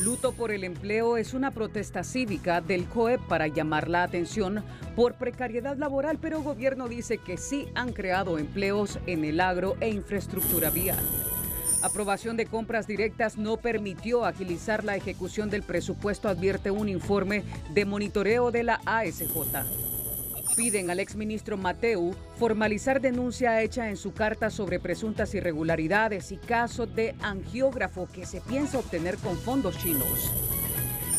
Luto por el empleo es una protesta cívica del COE para llamar la atención por precariedad laboral, pero el gobierno dice que sí han creado empleos en el agro e infraestructura vial. Aprobación de compras directas no permitió agilizar la ejecución del presupuesto, advierte un informe de monitoreo de la ASJ piden al exministro Mateu formalizar denuncia hecha en su carta sobre presuntas irregularidades y caso de angiógrafo que se piensa obtener con fondos chinos.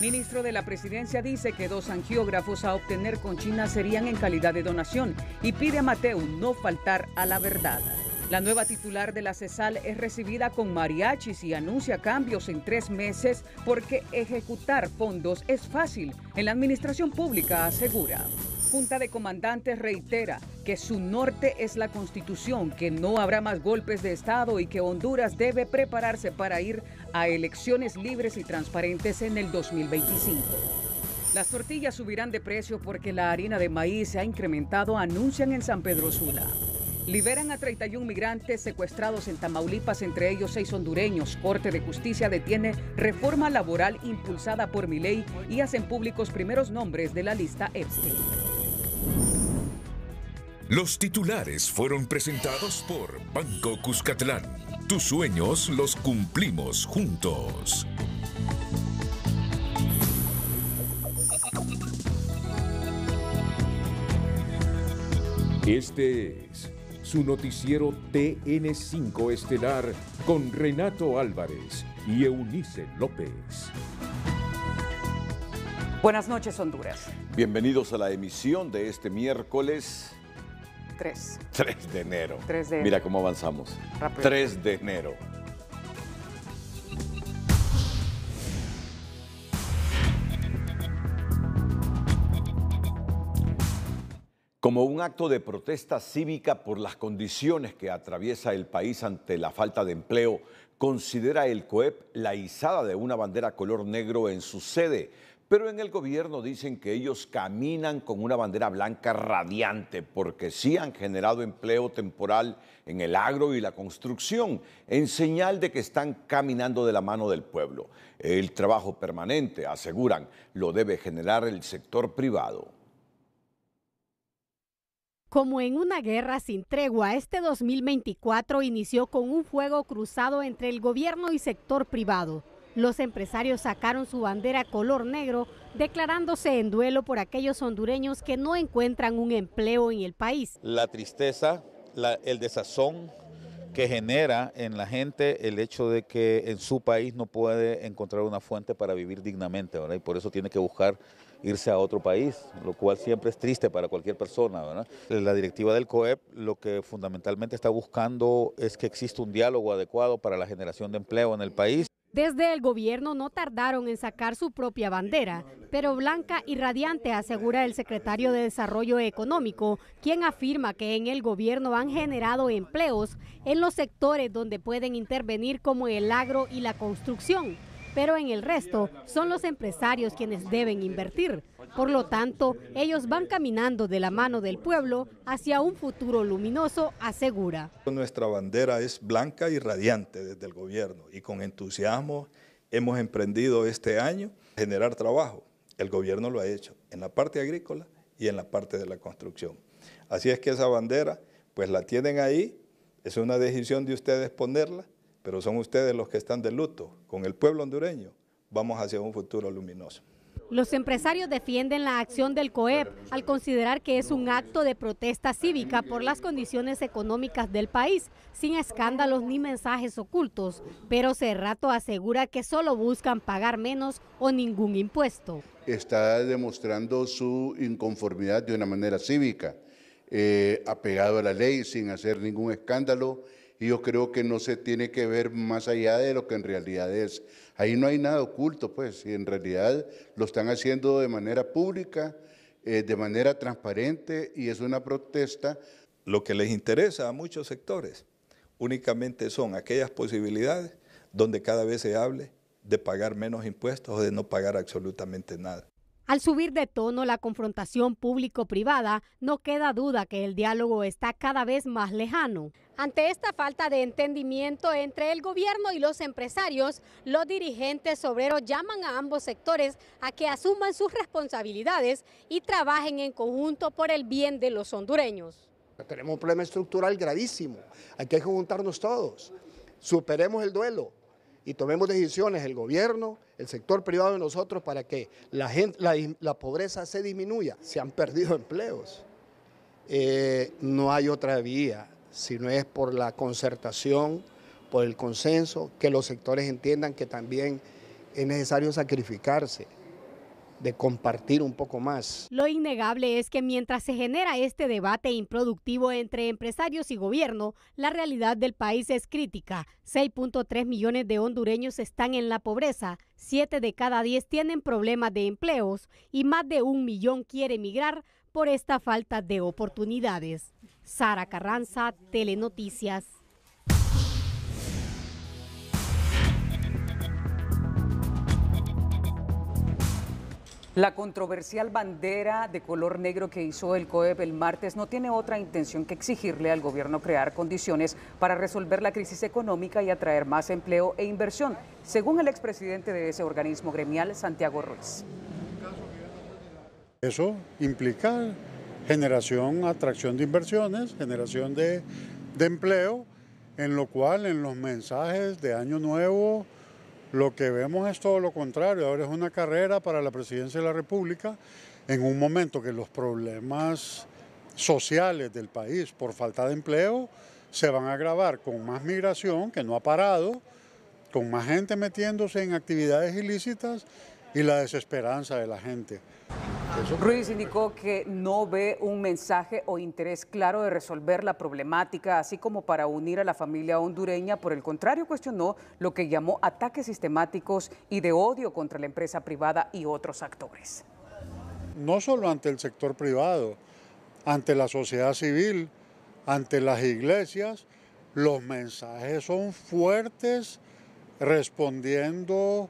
Ministro de la Presidencia dice que dos angiógrafos a obtener con China serían en calidad de donación y pide a Mateu no faltar a la verdad. La nueva titular de la CESAL es recibida con mariachis y anuncia cambios en tres meses porque ejecutar fondos es fácil en la administración pública, asegura. Junta de Comandantes reitera que su norte es la constitución, que no habrá más golpes de Estado y que Honduras debe prepararse para ir a elecciones libres y transparentes en el 2025. Las tortillas subirán de precio porque la harina de maíz se ha incrementado, anuncian en San Pedro Sula. Liberan a 31 migrantes secuestrados en Tamaulipas, entre ellos seis hondureños. Corte de Justicia detiene reforma laboral impulsada por Miley y hacen públicos primeros nombres de la lista Epstein. Los titulares fueron presentados por Banco Cuscatlán. Tus sueños los cumplimos juntos. Este es su noticiero TN5 Estelar con Renato Álvarez y Eunice López. Buenas noches, Honduras. Bienvenidos a la emisión de este miércoles 3. 3 de enero. Mira cómo avanzamos. 3 de enero. Como un acto de protesta cívica por las condiciones que atraviesa el país ante la falta de empleo, considera el COEP la izada de una bandera color negro en su sede pero en el gobierno dicen que ellos caminan con una bandera blanca radiante porque sí han generado empleo temporal en el agro y la construcción, en señal de que están caminando de la mano del pueblo. El trabajo permanente, aseguran, lo debe generar el sector privado. Como en una guerra sin tregua, este 2024 inició con un fuego cruzado entre el gobierno y sector privado. Los empresarios sacaron su bandera color negro, declarándose en duelo por aquellos hondureños que no encuentran un empleo en el país. La tristeza, el desazón que genera en la gente el hecho de que en su país no puede encontrar una fuente para vivir dignamente, ¿verdad? Y por eso tiene que buscar irse a otro país, lo cual siempre es triste para cualquier persona. ¿verdad? La directiva del COEP lo que fundamentalmente está buscando es que exista un diálogo adecuado para la generación de empleo en el país. Desde el gobierno no tardaron en sacar su propia bandera, pero blanca y radiante, asegura el secretario de Desarrollo Económico, quien afirma que en el gobierno han generado empleos en los sectores donde pueden intervenir como el agro y la construcción pero en el resto son los empresarios quienes deben invertir. Por lo tanto, ellos van caminando de la mano del pueblo hacia un futuro luminoso, asegura. Nuestra bandera es blanca y radiante desde el gobierno y con entusiasmo hemos emprendido este año generar trabajo. El gobierno lo ha hecho en la parte agrícola y en la parte de la construcción. Así es que esa bandera, pues la tienen ahí, es una decisión de ustedes ponerla, pero son ustedes los que están de luto. Con el pueblo hondureño vamos hacia un futuro luminoso. Los empresarios defienden la acción del COEP al considerar que es un acto de protesta cívica por las condiciones económicas del país, sin escándalos ni mensajes ocultos, pero Cerrato asegura que solo buscan pagar menos o ningún impuesto. Está demostrando su inconformidad de una manera cívica, eh, apegado a la ley, sin hacer ningún escándalo. Y yo creo que no se tiene que ver más allá de lo que en realidad es. Ahí no hay nada oculto, pues, y en realidad lo están haciendo de manera pública, eh, de manera transparente, y es una protesta. Lo que les interesa a muchos sectores únicamente son aquellas posibilidades donde cada vez se hable de pagar menos impuestos o de no pagar absolutamente nada. Al subir de tono la confrontación público-privada, no queda duda que el diálogo está cada vez más lejano. Ante esta falta de entendimiento entre el gobierno y los empresarios, los dirigentes obreros llaman a ambos sectores a que asuman sus responsabilidades y trabajen en conjunto por el bien de los hondureños. Tenemos un problema estructural gravísimo. hay que juntarnos todos. Superemos el duelo y tomemos decisiones, el gobierno, el sector privado y nosotros, para que la, la, pobreza se disminuya. Se han perdido empleos. Eh, no hay otra vía, si no es por la concertación, por el consenso, que los sectores entiendan que también es necesario sacrificarse de compartir un poco más. Lo innegable es que mientras se genera este debate improductivo entre empresarios y gobierno, la realidad del país es crítica. 6.3 millones de hondureños están en la pobreza, 7 de cada 10 tienen problemas de empleos y más de un millón quiere emigrar por esta falta de oportunidades. Sara Carranza, Telenoticias. La controversial bandera de color negro que hizo el COEP el martes no tiene otra intención que exigirle al gobierno crear condiciones para resolver la crisis económica y atraer más empleo e inversión, según el expresidente de ese organismo gremial, Santiago Ruiz. Eso implica generación, atracción de inversiones, generación de, de empleo, en lo cual en los mensajes de Año Nuevo, lo que vemos es todo lo contrario, ahora es una carrera para la presidencia de la República en un momento que los problemas sociales del país por falta de empleo se van a agravar con más migración que no ha parado, con más gente metiéndose en actividades ilícitas y la desesperanza de la gente. Ruiz indicó que no ve un mensaje o interés claro de resolver la problemática, así como para unir a la familia hondureña. Por el contrario, cuestionó lo que llamó ataques sistemáticos y de odio contra la empresa privada y otros actores. No solo ante el sector privado, ante la sociedad civil, ante las iglesias, los mensajes son fuertes respondiendo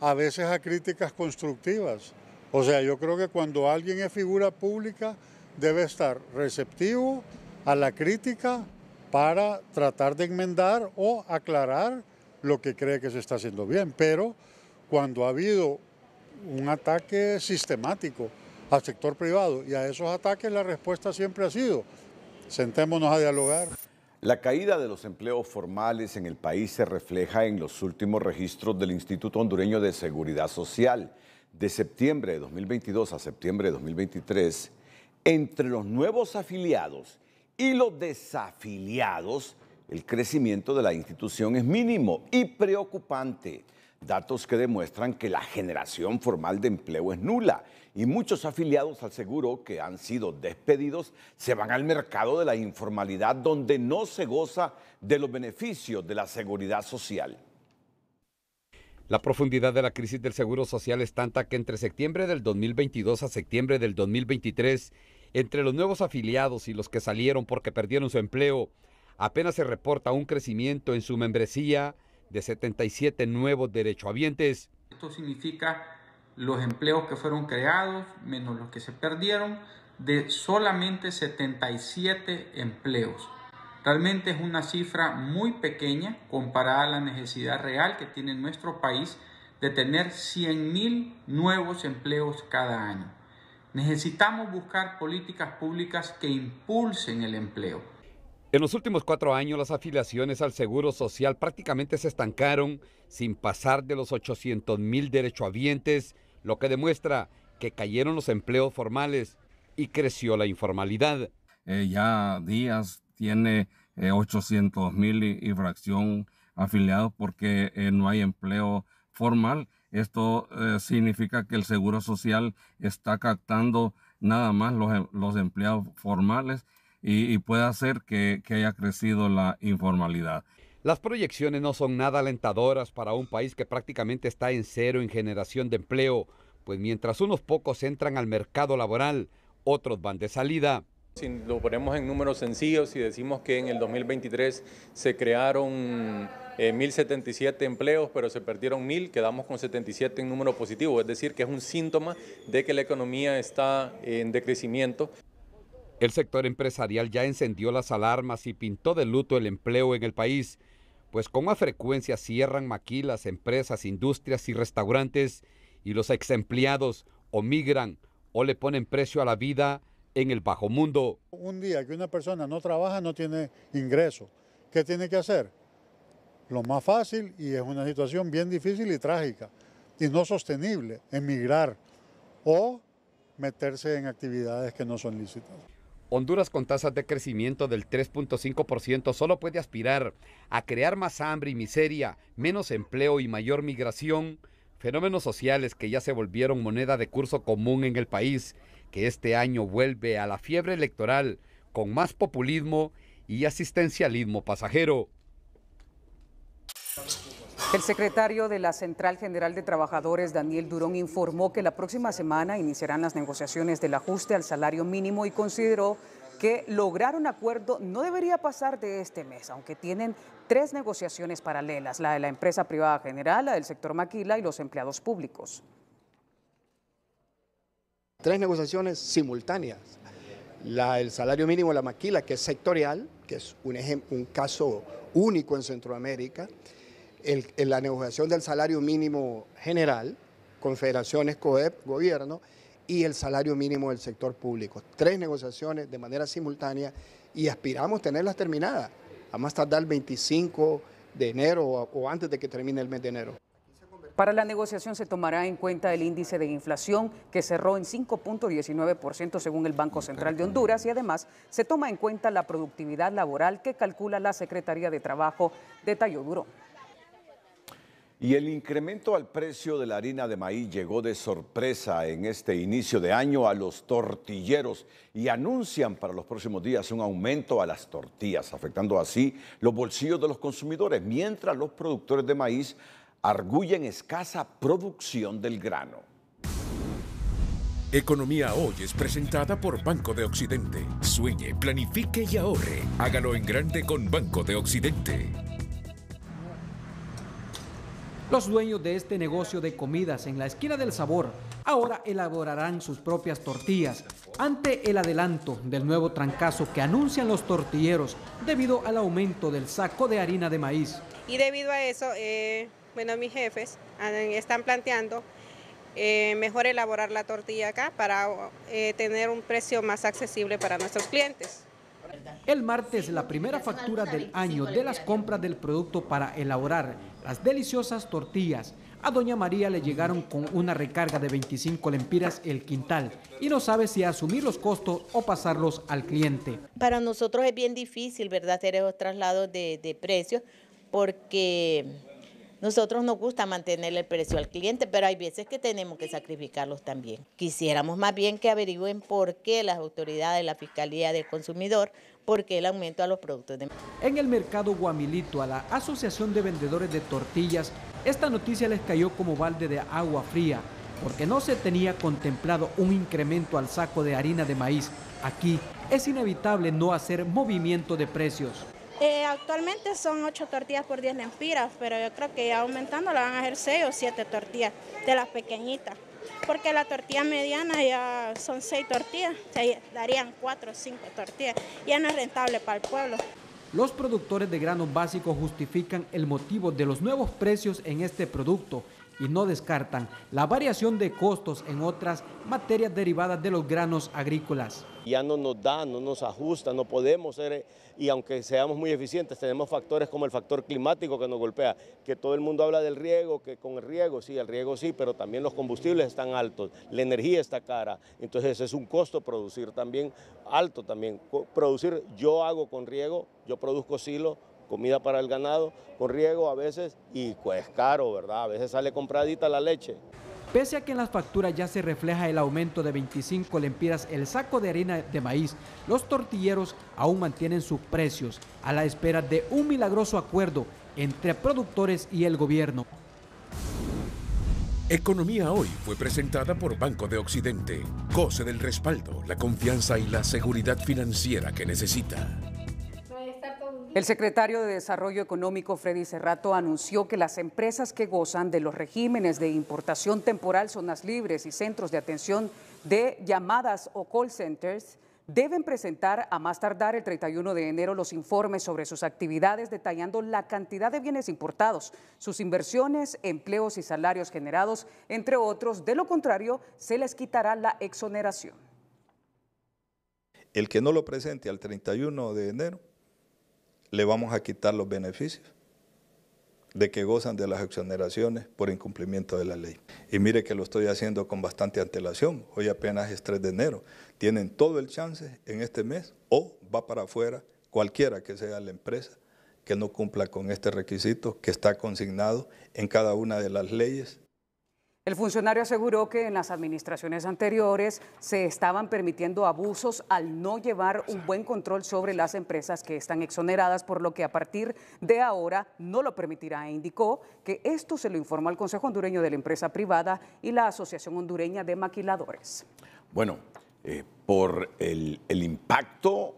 a veces a críticas constructivas. O sea, yo creo que cuando alguien es figura pública debe estar receptivo a la crítica para tratar de enmendar o aclarar lo que cree que se está haciendo bien. Pero cuando ha habido un ataque sistemático al sector privado y a esos ataques la respuesta siempre ha sido, sentémonos a dialogar. La caída de los empleos formales en el país se refleja en los últimos registros del Instituto Hondureño de Seguridad Social de septiembre de 2022 a septiembre de 2023, entre los nuevos afiliados y los desafiliados, el crecimiento de la institución es mínimo y preocupante. Datos que demuestran que la generación formal de empleo es nula y muchos afiliados al seguro que han sido despedidos se van al mercado de la informalidad donde no se goza de los beneficios de la seguridad social. La profundidad de la crisis del Seguro Social es tanta que entre septiembre del 2022 a septiembre del 2023, entre los nuevos afiliados y los que salieron porque perdieron su empleo, apenas se reporta un crecimiento en su membresía de 77 nuevos derechohabientes. Esto significa los empleos que fueron creados menos los que se perdieron de solamente 77 empleos. Realmente es una cifra muy pequeña comparada a la necesidad real que tiene nuestro país de tener 100.000 nuevos empleos cada año. Necesitamos buscar políticas públicas que impulsen el empleo. En los últimos cuatro años las afiliaciones al Seguro Social prácticamente se estancaron sin pasar de los 800 mil derechohabientes, lo que demuestra que cayeron los empleos formales y creció la informalidad. Eh, ya días tiene 800 eh, mil y, fracción afiliados porque eh, no hay empleo formal. Esto eh, significa que el Seguro Social está captando nada más los, em, empleados formales y, puede hacer que, que haya crecido la informalidad. Las proyecciones no son nada alentadoras para un país que prácticamente está en cero en generación de empleo, pues mientras unos pocos entran al mercado laboral, otros van de salida. Si lo ponemos en números sencillos y si decimos que en el 2023 se crearon 1.077 eh, empleos, pero se perdieron 1.000, quedamos con 77 en número positivo, es decir, que es un síntoma de que la economía está en decrecimiento. El sector empresarial ya encendió las alarmas y pintó de luto el empleo en el país, pues con más frecuencia cierran maquilas, empresas, industrias y restaurantes y los exempleados o migran o le ponen precio a la vida en el bajo mundo. Un día que una persona no trabaja, no tiene ingreso. ¿Qué tiene que hacer? Lo más fácil, y es una situación bien difícil y trágica, y no sostenible, emigrar o meterse en actividades que no son lícitas. Honduras con tasas de crecimiento del 3.5% solo puede aspirar a crear más hambre y miseria, menos empleo y mayor migración, fenómenos sociales que ya se volvieron moneda de curso común en el país que este año vuelve a la fiebre electoral con más populismo y asistencialismo pasajero. El secretario de la Central General de Trabajadores, Daniel Durón, informó que la próxima semana iniciarán las negociaciones del ajuste al salario mínimo y consideró que lograr un acuerdo no debería pasar de este mes, aunque tienen tres negociaciones paralelas, la de la empresa privada general, la del sector maquila y los empleados públicos tres negociaciones simultáneas. el salario mínimo de la maquila, que es sectorial, que es un, caso único en Centroamérica. la negociación del salario mínimo general, confederaciones, COEP, gobierno, y el salario mínimo del sector público. Tres negociaciones de manera simultánea y aspiramos tenerlas terminadas a más tardar el 25 de enero o antes de que termine el mes de enero. Para la negociación se tomará en cuenta el índice de inflación que cerró en 5.19% según el Banco Central de Honduras y además se toma en cuenta la productividad laboral que calcula la Secretaría de Trabajo, detalló Duro. Y el incremento al precio de la harina de maíz llegó de sorpresa en este inicio de año a los tortilleros y anuncian para los próximos días un aumento a las tortillas, afectando así los bolsillos de los consumidores, mientras los productores de maíz arguyen escasa producción del grano. Economía Hoy es presentada por Banco de Occidente. Sueñe, planifique y ahorre. Hágalo en grande con Banco de Occidente. Los dueños de este negocio de comidas en la esquina del sabor ahora elaborarán sus propias tortillas ante el adelanto del nuevo trancazo que anuncian los tortilleros debido al aumento del saco de harina de maíz. Y debido a eso, eh, bueno, mis jefes están planteando eh, mejor elaborar la tortilla acá para eh, tener un precio más accesible para nuestros clientes. El martes, la primera factura del año de las compras del producto para elaborar las deliciosas tortillas. A Doña María le llegaron con una recarga de 25 lempiras el quintal y no sabe si asumir los costos o pasarlos al cliente. Para nosotros es bien difícil, ¿verdad?, hacer esos traslados de, de precios porque nosotros nos gusta mantener el precio al cliente, pero hay veces que tenemos que sacrificarlos también. Quisiéramos más bien que averigüen por qué las autoridades, la Fiscalía del Consumidor, por qué el aumento a los productos de... En el mercado Guamilito, a la Asociación de Vendedores de Tortillas, esta noticia les cayó como balde de agua fría, porque no se tenía contemplado un incremento al saco de harina de maíz. Aquí es inevitable no hacer movimiento de precios. Eh, actualmente son 8 tortillas por 10 lempiras, pero yo creo que ya aumentando la van a hacer 6 o 7 tortillas de las pequeñitas, porque la tortilla mediana ya son 6 tortillas, darían 4 o 5 tortillas, ya no es rentable para el pueblo. Los productores de granos básicos justifican el motivo de los nuevos precios en este producto y no descartan la variación de costos en otras materias derivadas de los granos agrícolas. Ya no nos da, no nos ajusta, no podemos ser, y aunque seamos muy eficientes, tenemos factores como el factor climático que nos golpea, que todo el mundo habla del riego, que con el riego, sí, el riego sí, pero también los combustibles están altos, la energía está cara, entonces es un costo producir también alto también. Producir, yo hago con riego, yo produzco silo, comida para el ganado, con riego a veces, y pues caro, ¿verdad? A veces sale compradita la leche. Pese a que en las facturas ya se refleja el aumento de 25 lempiras el saco de harina de maíz, los tortilleros aún mantienen sus precios a la espera de un milagroso acuerdo entre productores y el gobierno. Economía Hoy fue presentada por Banco de Occidente. Goce del respaldo, la confianza y la seguridad financiera que necesita. El secretario de Desarrollo Económico, Freddy Cerrato, anunció que las empresas que gozan de los regímenes de importación temporal, zonas libres y centros de atención de llamadas o call centers deben presentar a más tardar el 31 de enero los informes sobre sus actividades detallando la cantidad de bienes importados, sus inversiones, empleos y salarios generados, entre otros. De lo contrario, se les quitará la exoneración. El que no lo presente al 31 de enero le vamos a quitar los beneficios de que gozan de las exoneraciones por incumplimiento de la ley. Y mire que lo estoy haciendo con bastante antelación. Hoy apenas es 3 de enero. Tienen todo el chance en este mes o va para afuera cualquiera que sea la empresa que no cumpla con este requisito que está consignado en cada una de las leyes el funcionario aseguró que en las administraciones anteriores se estaban permitiendo abusos al no llevar un buen control sobre las empresas que están exoneradas, por lo que a partir de ahora no lo permitirá. E indicó que esto se lo informó al Consejo Hondureño de la Empresa Privada y la Asociación Hondureña de Maquiladores. Bueno, eh, por el, impacto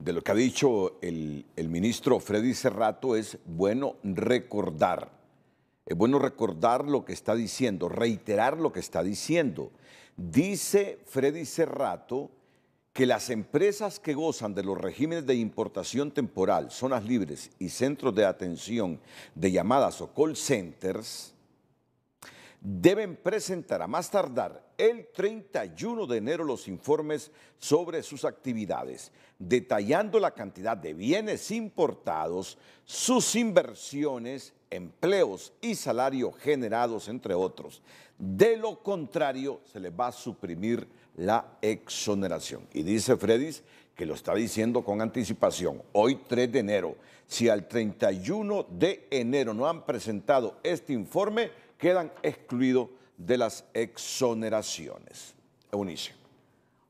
de lo que ha dicho el, ministro Freddy Serrato es bueno recordar es bueno recordar lo que está diciendo, reiterar lo que está diciendo. Dice Freddy Cerrato que las empresas que gozan de los regímenes de importación temporal, zonas libres y centros de atención de llamadas o call centers, deben presentar a más tardar el 31 de enero los informes sobre sus actividades, detallando la cantidad de bienes importados, sus inversiones empleos y salario generados, entre otros. De lo contrario, se les va a suprimir la exoneración. Y dice Fredis que lo está diciendo con anticipación, hoy 3 de enero, si al 31 de enero no han presentado este informe, quedan excluidos de las exoneraciones. Eunice.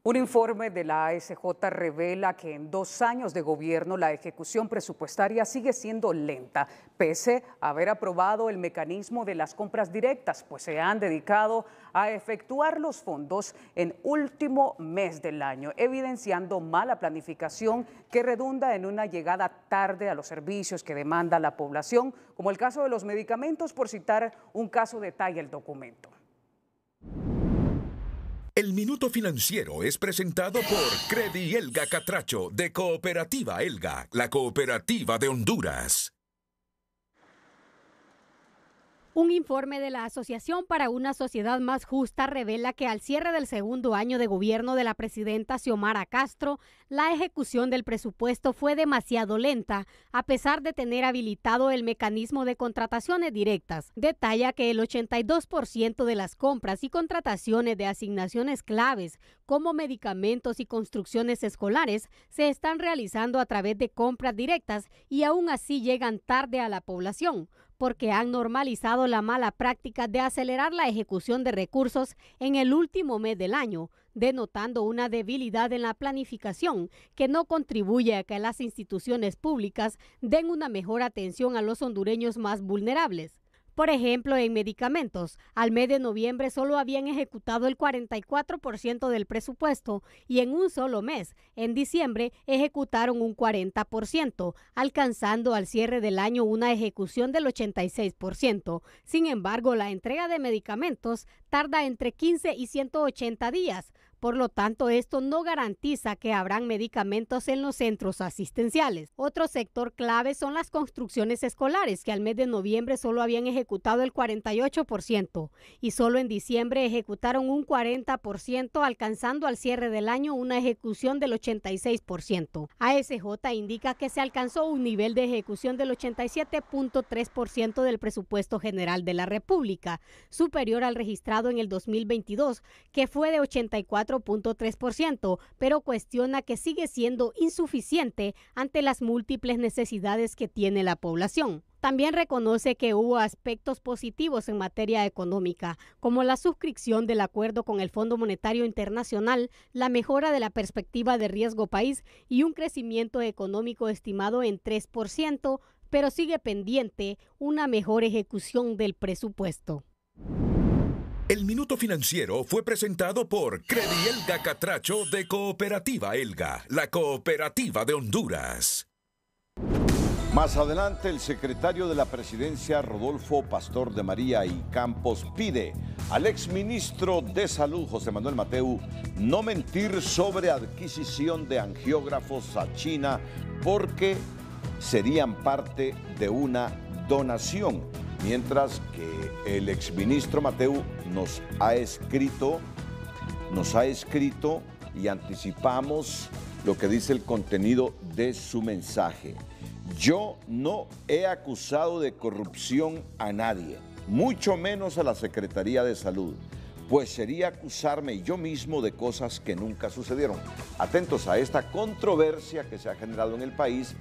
Un informe de la ASJ revela que en dos años de gobierno la ejecución presupuestaria sigue siendo lenta, pese a haber aprobado el mecanismo de las compras directas, pues se han dedicado a efectuar los fondos en último mes del año, evidenciando mala planificación que redunda en una llegada tarde a los servicios que demanda la población, como el caso de los medicamentos, por citar un caso detalle el documento. El Minuto Financiero es presentado por Credi Elga Catracho de Cooperativa Elga, la cooperativa de Honduras. Un informe de la Asociación para una Sociedad Más Justa revela que al cierre del segundo año de gobierno de la presidenta Xiomara Castro, la ejecución del presupuesto fue demasiado lenta, a pesar de tener habilitado el mecanismo de contrataciones directas. Detalla que el 82% de las compras y contrataciones de asignaciones claves, como medicamentos y construcciones escolares, se están realizando a través de compras directas y aún así llegan tarde a la población porque han normalizado la mala práctica de acelerar la ejecución de recursos en el último mes del año, denotando una debilidad en la planificación que no contribuye a que las instituciones públicas den una mejor atención a los hondureños más vulnerables. Por ejemplo, en medicamentos, al mes de noviembre solo habían ejecutado el 44% del presupuesto y en un solo mes, en diciembre, ejecutaron un 40%, alcanzando al cierre del año una ejecución del 86%. Sin embargo, la entrega de medicamentos tarda entre 15 y 180 días, por lo tanto, esto no garantiza que habrán medicamentos en los centros asistenciales. Otro sector clave son las construcciones escolares, que al mes de noviembre solo habían ejecutado el 48% y solo en diciembre ejecutaron un 40%, alcanzando al cierre del año una ejecución del 86%. ASJ indica que se alcanzó un nivel de ejecución del 87.3% del presupuesto general de la República, superior al registrado en el 2022, que fue de 84 4.3%, pero cuestiona que sigue siendo insuficiente ante las múltiples necesidades que tiene la población. También reconoce que hubo aspectos positivos en materia económica, como la suscripción del acuerdo con el Fondo Monetario Internacional, la mejora de la perspectiva de riesgo país y un crecimiento económico estimado en 3%, pero sigue pendiente una mejor ejecución del presupuesto. El Minuto Financiero fue presentado por Elga Catracho de Cooperativa Elga, la cooperativa de Honduras. Más adelante, el secretario de la presidencia, Rodolfo Pastor de María y Campos, pide al exministro de Salud, José Manuel Mateu, no mentir sobre adquisición de angiógrafos a China porque serían parte de una donación. Mientras que el exministro Mateu nos ha escrito, nos ha escrito y anticipamos lo que dice el contenido de su mensaje. Yo no he acusado de corrupción a nadie, mucho menos a la Secretaría de Salud, pues sería acusarme yo mismo de cosas que nunca sucedieron. Atentos a esta controversia que se ha generado en el país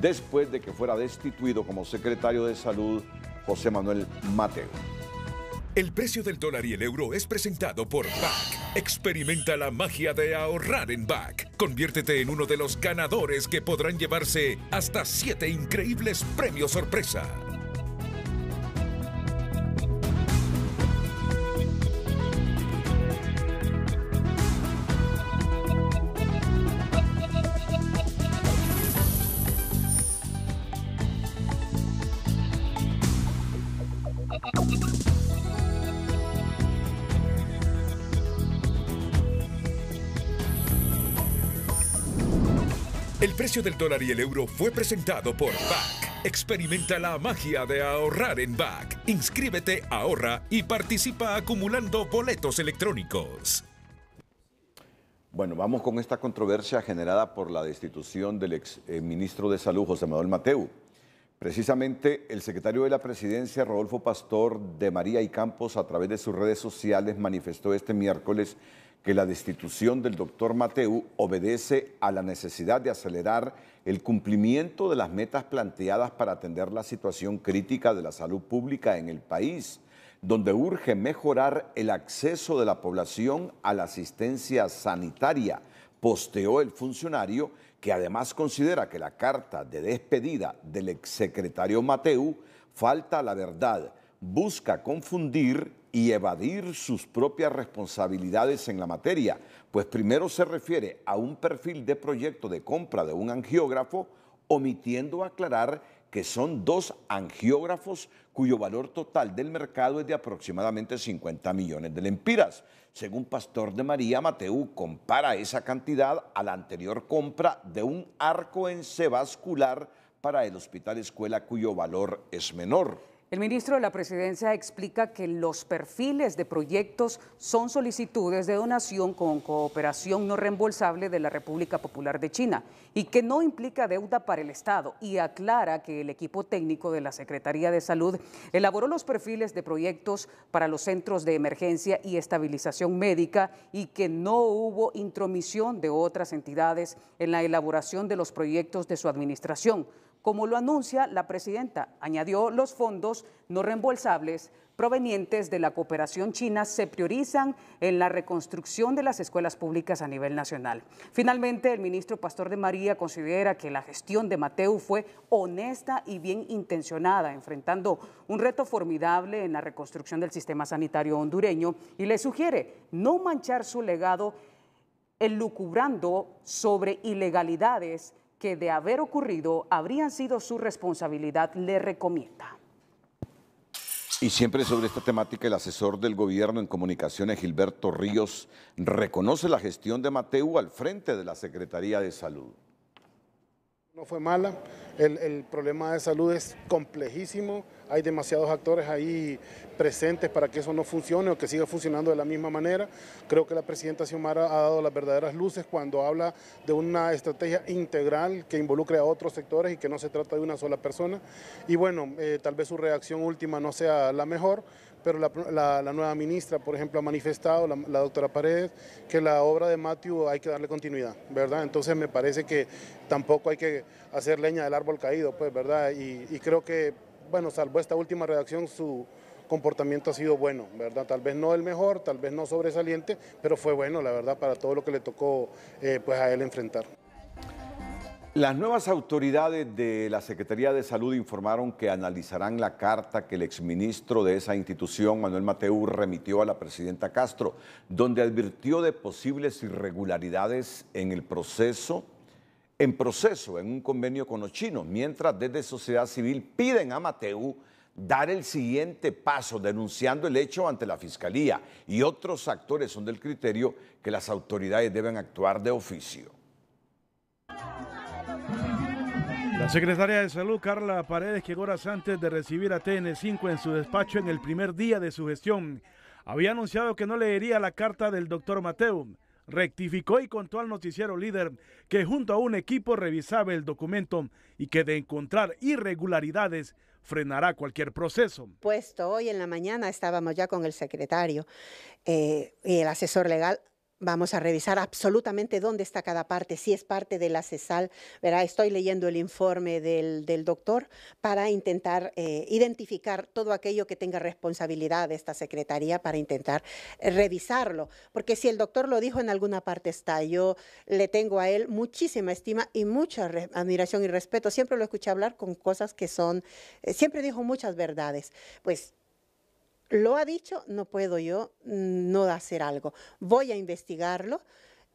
después de que fuera destituido como secretario de Salud José Manuel Mateo. El precio del dólar y el euro es presentado por BAC. Experimenta la magia de ahorrar en BAC. Conviértete en uno de los ganadores que podrán llevarse hasta siete increíbles premios sorpresa. del dólar y el euro fue presentado por BAC. Experimenta la magia de ahorrar en BAC. Inscríbete, ahorra y participa acumulando boletos electrónicos. Bueno, vamos con esta controversia generada por la destitución del ex eh, ministro de Salud, José Manuel Mateu. Precisamente el secretario de la presidencia, Rodolfo Pastor de María y Campos, a través de sus redes sociales manifestó este miércoles que la destitución del doctor Mateu obedece a la necesidad de acelerar el cumplimiento de las metas planteadas para atender la situación crítica de la salud pública en el país, donde urge mejorar el acceso de la población a la asistencia sanitaria, posteó el funcionario que además considera que la carta de despedida del exsecretario Mateu falta a la verdad, busca confundir y evadir sus propias responsabilidades en la materia, pues primero se refiere a un perfil de proyecto de compra de un angiógrafo, omitiendo aclarar que son dos angiógrafos cuyo valor total del mercado es de aproximadamente 50 millones de lempiras. Según Pastor de María, Mateu compara esa cantidad a la anterior compra de un arco en para el hospital escuela cuyo valor es menor. El ministro de la Presidencia explica que los perfiles de proyectos son solicitudes de donación con cooperación no reembolsable de la República Popular de China y que no implica deuda para el Estado y aclara que el equipo técnico de la Secretaría de Salud elaboró los perfiles de proyectos para los centros de emergencia y estabilización médica y que no hubo intromisión de otras entidades en la elaboración de los proyectos de su administración como lo anuncia la presidenta. Añadió, los fondos no reembolsables provenientes de la cooperación china se priorizan en la reconstrucción de las escuelas públicas a nivel nacional. Finalmente, el ministro Pastor de María considera que la gestión de Mateu fue honesta y bien intencionada, enfrentando un reto formidable en la reconstrucción del sistema sanitario hondureño y le sugiere no manchar su legado lucubrando sobre ilegalidades que de haber ocurrido habrían sido su responsabilidad, le recomienda. Y siempre sobre esta temática, el asesor del gobierno en comunicaciones, Gilberto Ríos, reconoce la gestión de Mateu al frente de la Secretaría de Salud. No fue mala, el, el problema de salud es complejísimo, hay demasiados actores ahí presentes para que eso no funcione o que siga funcionando de la misma manera. Creo que la presidenta Xiomara ha dado las verdaderas luces cuando habla de una estrategia integral que involucre a otros sectores y que no se trata de una sola persona. Y bueno, eh, tal vez su reacción última no sea la mejor, pero la, nueva ministra, por ejemplo, ha manifestado, la, doctora Paredes, que la obra de Matthew hay que darle continuidad, ¿verdad? Entonces me parece que tampoco hay que hacer leña del árbol caído, pues, ¿verdad? y creo que bueno, salvo esta última redacción, su comportamiento ha sido bueno, ¿verdad? Tal vez no el mejor, tal vez no sobresaliente, pero fue bueno, la verdad, para todo lo que le tocó eh, pues a él enfrentar. Las nuevas autoridades de la Secretaría de Salud informaron que analizarán la carta que el exministro de esa institución, Manuel Mateu, remitió a la presidenta Castro, donde advirtió de posibles irregularidades en el proceso en proceso en un convenio con los chinos, mientras desde sociedad civil piden a Mateu dar el siguiente paso denunciando el hecho ante la Fiscalía y otros actores son del criterio que las autoridades deben actuar de oficio. La secretaria de Salud, Carla Paredes, que horas antes de recibir a TN5 en su despacho en el primer día de su gestión, había anunciado que no leería la carta del doctor Mateu rectificó y contó al noticiero líder que junto a un equipo revisaba el documento y que de encontrar irregularidades frenará cualquier proceso. Puesto hoy en la mañana estábamos ya con el secretario eh, y el asesor legal Vamos a revisar absolutamente dónde está cada parte, si es parte de la CESAL, Verá, Estoy leyendo el informe del, doctor para intentar eh, identificar todo aquello que tenga responsabilidad de esta secretaría para intentar eh, revisarlo. Porque si el doctor lo dijo en alguna parte está, yo le tengo a él muchísima estima y mucha admiración y respeto. Siempre lo escuché hablar con cosas que son, eh, siempre dijo muchas verdades. Pues lo ha dicho, no puedo yo mm, no hacer algo. Voy a investigarlo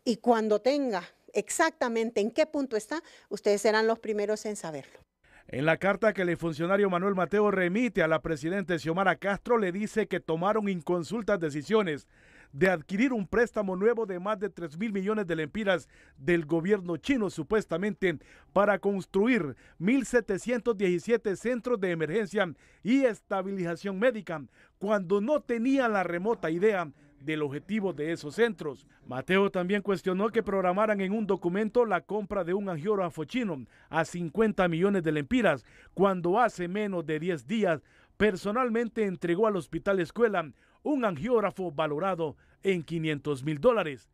y cuando tenga exactamente en qué punto está, ustedes serán los primeros en saberlo. En la carta que el funcionario Manuel Mateo remite a la presidenta Xiomara Castro, le dice que tomaron inconsultas decisiones de adquirir un préstamo nuevo de más de 3 mil millones de lempiras del gobierno chino, supuestamente, para construir 1.717 centros de emergencia y estabilización médica, cuando no tenía la remota idea del objetivo de esos centros. Mateo también cuestionó que programaran en un documento la compra de un angiógrafo chino a 50 millones de lempiras, cuando hace menos de 10 días personalmente entregó al hospital escuela un angiógrafo valorado en 500 mil dólares.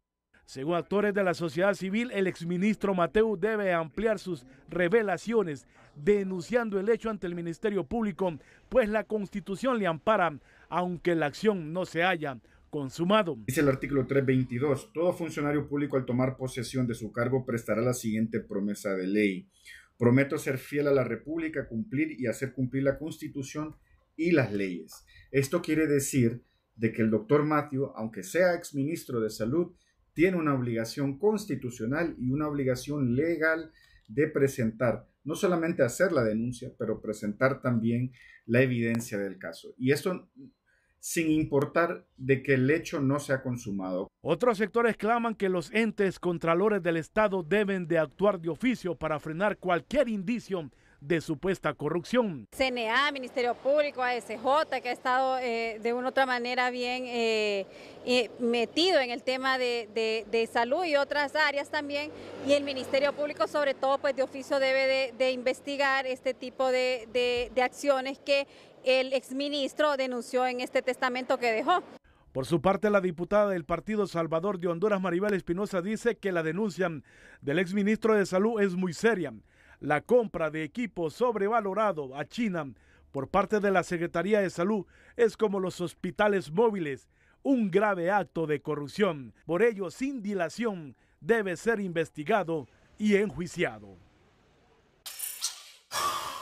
Según actores de la sociedad civil, el exministro Mateu debe ampliar sus revelaciones, denunciando el hecho ante el Ministerio Público, pues la Constitución le ampara, aunque la acción no se haya consumado. Dice el artículo 322, todo funcionario público al tomar posesión de su cargo prestará la siguiente promesa de ley. Prometo ser fiel a la República, cumplir y hacer cumplir la Constitución y las leyes. Esto quiere decir de que el doctor Matthew, aunque sea exministro de Salud, tiene una obligación constitucional y una obligación legal de presentar, no solamente hacer la denuncia, pero presentar también la evidencia del caso. Y esto sin importar de que el hecho no se ha consumado. Otros sectores claman que los entes contralores del Estado deben de actuar de oficio para frenar cualquier indicio de supuesta corrupción. CNA, Ministerio Público, ASJ, que ha estado eh, de una u otra manera bien eh, eh, metido en el tema de, salud y otras áreas también, y el Ministerio Público sobre todo pues de oficio debe de, investigar este tipo de, de acciones que el exministro denunció en este testamento que dejó. Por su parte, la diputada del Partido Salvador de Honduras, Maribel Espinosa, dice que la denuncia del exministro de Salud es muy seria la compra de equipo sobrevalorado a China por parte de la Secretaría de Salud es como los hospitales móviles, un grave acto de corrupción. Por ello, sin dilación, debe ser investigado y enjuiciado.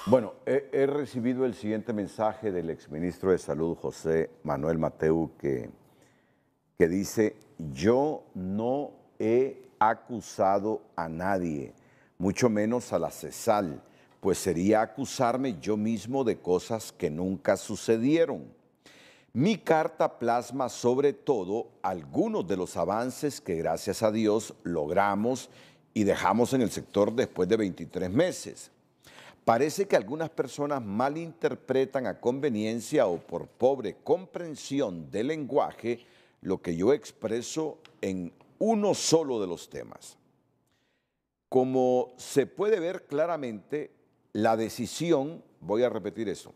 Bueno, he, recibido el siguiente mensaje del exministro de Salud, José Manuel Mateu, que, que dice, yo no he acusado a nadie mucho menos a la CESAL, pues sería acusarme yo mismo de cosas que nunca sucedieron. Mi carta plasma sobre todo algunos de los avances que gracias a Dios logramos y dejamos en el sector después de 23 meses. Parece que algunas personas malinterpretan a conveniencia o por pobre comprensión del lenguaje lo que yo expreso en uno solo de los temas como se puede ver claramente, la decisión, voy a repetir eso,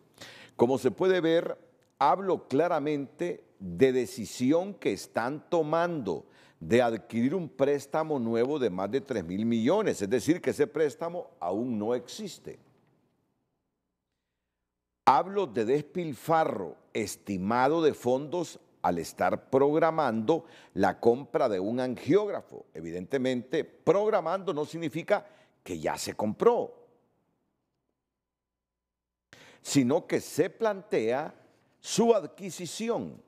como se puede ver, hablo claramente de decisión que están tomando de adquirir un préstamo nuevo de más de 3 mil millones, es decir, que ese préstamo aún no existe. Hablo de despilfarro estimado de fondos al estar programando la compra de un angiógrafo. Evidentemente, programando no significa que ya se compró, sino que se plantea su adquisición.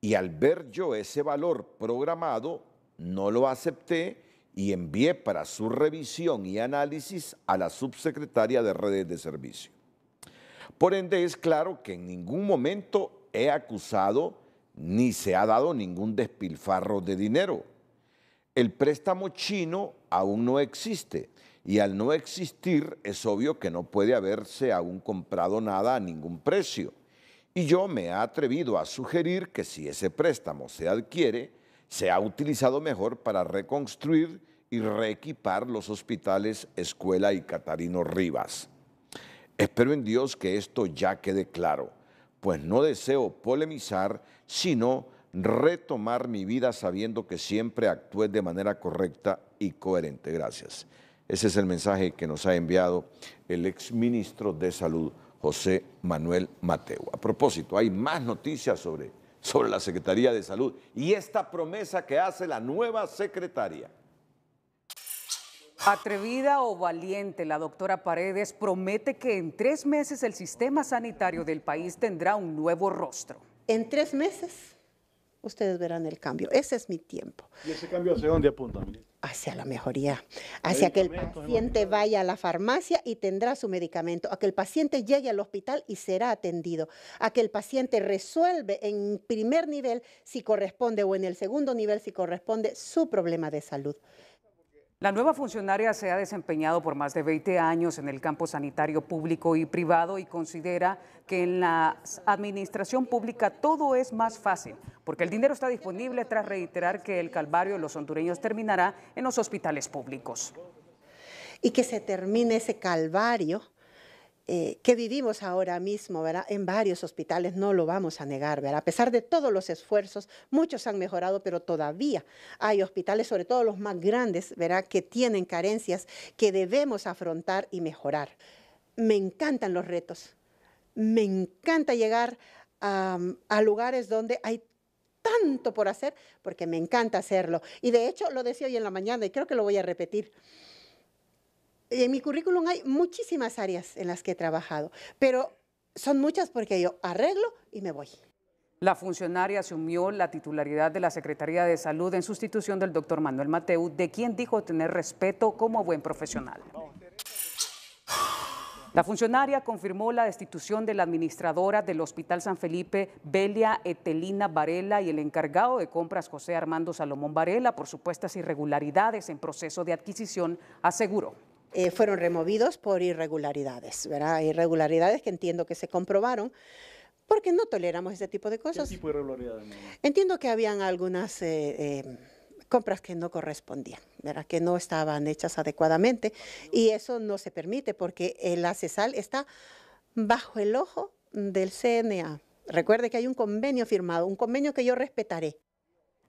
Y al ver yo ese valor programado, no lo acepté y envié para su revisión y análisis a la subsecretaria de redes de servicio. Por ende, es claro que en ningún momento he acusado ni se ha dado ningún despilfarro de dinero. El préstamo chino aún no existe y al no existir es obvio que no puede haberse aún comprado nada a ningún precio. Y yo me he atrevido a sugerir que si ese préstamo se adquiere, se ha utilizado mejor para reconstruir y reequipar los hospitales Escuela y Catarino Rivas. Espero en Dios que esto ya quede claro, pues no deseo polemizar sino retomar mi vida sabiendo que siempre actué de manera correcta y coherente. Gracias. Ese es el mensaje que nos ha enviado el exministro de Salud, José Manuel Mateo. A propósito, hay más noticias sobre, sobre la Secretaría de Salud y esta promesa que hace la nueva secretaria. Atrevida o valiente, la doctora Paredes promete que en tres meses el sistema sanitario del país tendrá un nuevo rostro. En tres meses ustedes verán el cambio. Ese es mi tiempo. ¿Y ese cambio hacia dónde apunta? Hacia la mejoría, hacia que el paciente vaya a la farmacia y tendrá su medicamento, a que el paciente llegue al hospital y será atendido, a que el paciente resuelve en primer nivel si corresponde o en el segundo nivel si corresponde su problema de salud. La nueva funcionaria se ha desempeñado por más de 20 años en el campo sanitario público y privado y considera que en la administración pública todo es más fácil, porque el dinero está disponible tras reiterar que el calvario de los hondureños terminará en los hospitales públicos. Y que se termine ese calvario eh, que vivimos ahora mismo, ¿verdad? En varios hospitales, no lo vamos a negar, ¿verdad? A pesar de todos los esfuerzos, muchos han mejorado, pero todavía hay hospitales, sobre todo los más grandes, ¿verdad? Que tienen carencias que debemos afrontar y mejorar. Me encantan los retos, me encanta llegar a lugares donde hay tanto por hacer, porque me encanta hacerlo. Y de hecho lo decía hoy en la mañana y creo que lo voy a repetir en mi currículum hay muchísimas áreas en las que he trabajado, pero son muchas porque yo arreglo y me voy. La funcionaria asumió la titularidad de la Secretaría de Salud en sustitución del doctor Manuel Mateu, de quien dijo tener respeto como buen profesional. La funcionaria confirmó la destitución de la administradora del Hospital San Felipe, Belia Etelina Varela, y el encargado de compras, José Armando Salomón Varela, por supuestas irregularidades en proceso de adquisición, aseguró. Eh, fueron removidos por irregularidades, ¿verdad? Irregularidades que entiendo que se comprobaron porque no toleramos ese tipo de cosas. ¿Qué tipo de irregularidades? Entiendo que habían algunas eh, em, compras que no correspondían, ¿verdad? que no estaban hechas adecuadamente y eso no se permite porque el ACESAL está bajo el ojo del CNA. Recuerde que hay un convenio firmado, un convenio que yo respetaré.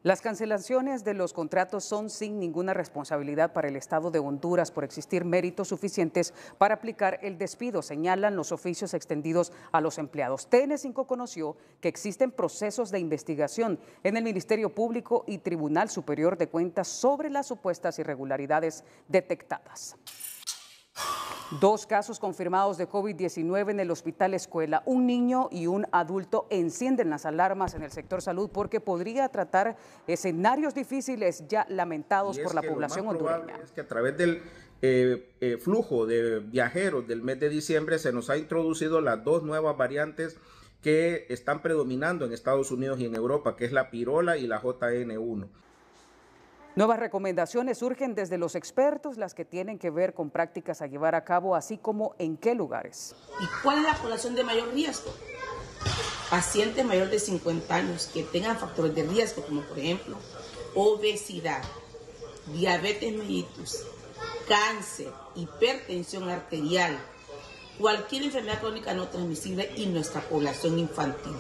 Las cancelaciones de los contratos son sin ninguna responsabilidad para el Estado de Honduras por existir méritos suficientes para aplicar el despido, señalan los oficios extendidos a los empleados. TN5 conoció que existen procesos de investigación en el Ministerio Público y Tribunal Superior de Cuentas sobre las supuestas irregularidades detectadas. Dos casos confirmados de COVID-19 en el hospital escuela. Un niño y un adulto encienden las alarmas en el sector salud porque podría tratar escenarios difíciles ya lamentados por la población hondureña. Es que a través del eh, eh, flujo de viajeros del mes de diciembre se nos ha introducido las dos nuevas variantes que están predominando en Estados Unidos y en Europa, que es la pirola y la JN1. Nuevas recomendaciones surgen desde los expertos, las que tienen que ver con prácticas a llevar a cabo, así como en qué lugares. ¿Y cuál es la población de mayor riesgo? Pacientes mayor de 50 años que tengan factores de riesgo, como por ejemplo obesidad, diabetes mellitus, cáncer, hipertensión arterial, cualquier enfermedad crónica no transmisible y nuestra población infantil.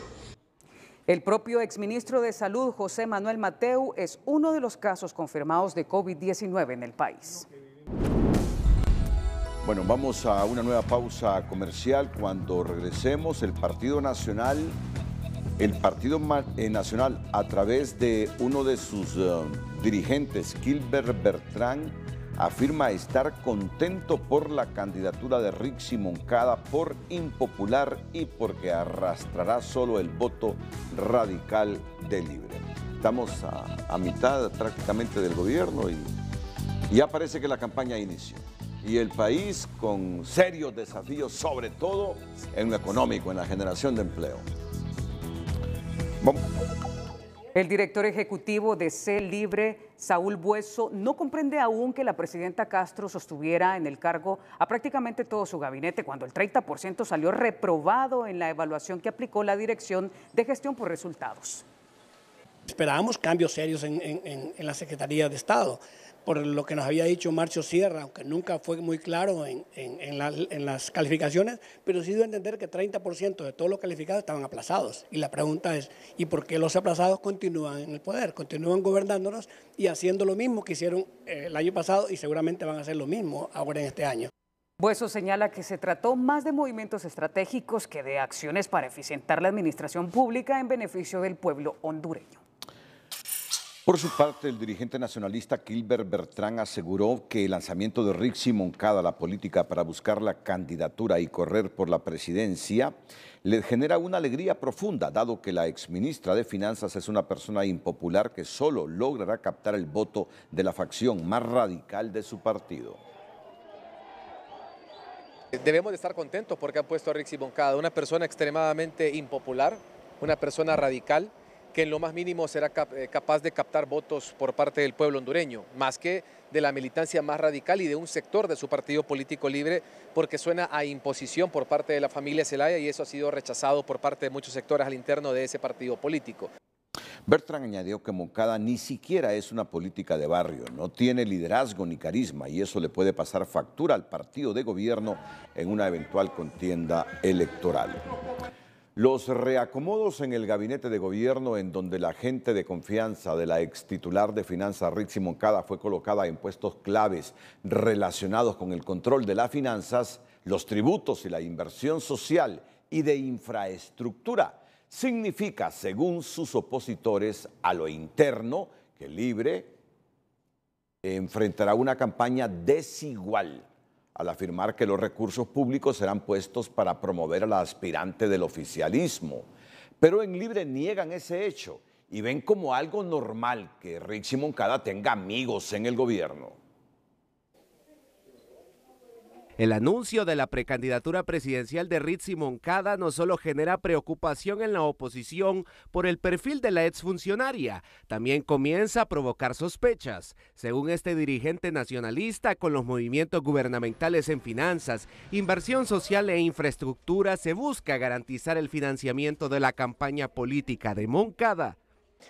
El propio exministro de Salud, José Manuel Mateu, es uno de los casos confirmados de COVID-19 en el país. Bueno, vamos a una nueva pausa comercial. Cuando regresemos, el Partido Nacional, el Partido eh, Nacional a través de uno de sus eh, dirigentes, Gilbert Bertrán, afirma estar contento por la candidatura de Rixi Moncada por impopular y porque arrastrará solo el voto radical de Libre. Estamos a, mitad prácticamente del gobierno y ya parece que la campaña inició. Y el país con serios desafíos, sobre todo en lo económico, en la generación de empleo. El director ejecutivo de C Libre, Saúl Bueso, no comprende aún que la presidenta Castro sostuviera en el cargo a prácticamente todo su gabinete cuando el 30% salió reprobado en la evaluación que aplicó la Dirección de Gestión por Resultados. Esperábamos cambios serios en, en la Secretaría de Estado por lo que nos había dicho Marcio Sierra, aunque nunca fue muy claro en, las calificaciones, pero sí dio entender que 30% de todos los calificados estaban aplazados. Y la pregunta es, ¿y por qué los aplazados continúan en el poder, continúan gobernándonos y haciendo lo mismo que hicieron eh, el año pasado y seguramente van a hacer lo mismo ahora en este año? Bueso señala que se trató más de movimientos estratégicos que de acciones para eficientar la administración pública en beneficio del pueblo hondureño. Por su parte, el dirigente nacionalista Gilbert Bertrán aseguró que el lanzamiento de Rixi Moncada a la política para buscar la candidatura y correr por la presidencia le genera una alegría profunda, dado que la exministra de Finanzas es una persona impopular que solo logrará captar el voto de la facción más radical de su partido. Debemos de estar contentos porque han puesto a Rixi Moncada, una persona extremadamente impopular, una persona radical, que en lo más mínimo será eh, capaz de captar votos por parte del pueblo hondureño, más que de la militancia más radical y de un sector de su partido político libre, porque suena a imposición por parte de la familia Zelaya y eso ha sido rechazado por parte de muchos sectores al interno de ese partido político. Bertrand añadió que Moncada ni siquiera es una política de barrio, no tiene liderazgo ni carisma y eso le puede pasar factura al partido de gobierno en una eventual contienda electoral. Los reacomodos en el gabinete de gobierno, en donde la gente de confianza de la ex titular de finanzas Ritzi Moncada fue colocada en puestos claves relacionados con el control de las finanzas, los tributos y la inversión social y de infraestructura, significa, según sus opositores, a lo interno que Libre enfrentará una campaña desigual al afirmar que los recursos públicos serán puestos para promover a la aspirante del oficialismo. Pero en Libre niegan ese hecho y ven como algo normal que Richie Moncada tenga amigos en el gobierno. El anuncio de la precandidatura presidencial de Ritzi Moncada no solo genera preocupación en la oposición por el perfil de la exfuncionaria, también comienza a provocar sospechas. Según este dirigente nacionalista, con los movimientos gubernamentales en finanzas, inversión social e infraestructura, se busca garantizar el financiamiento de la campaña política de Moncada.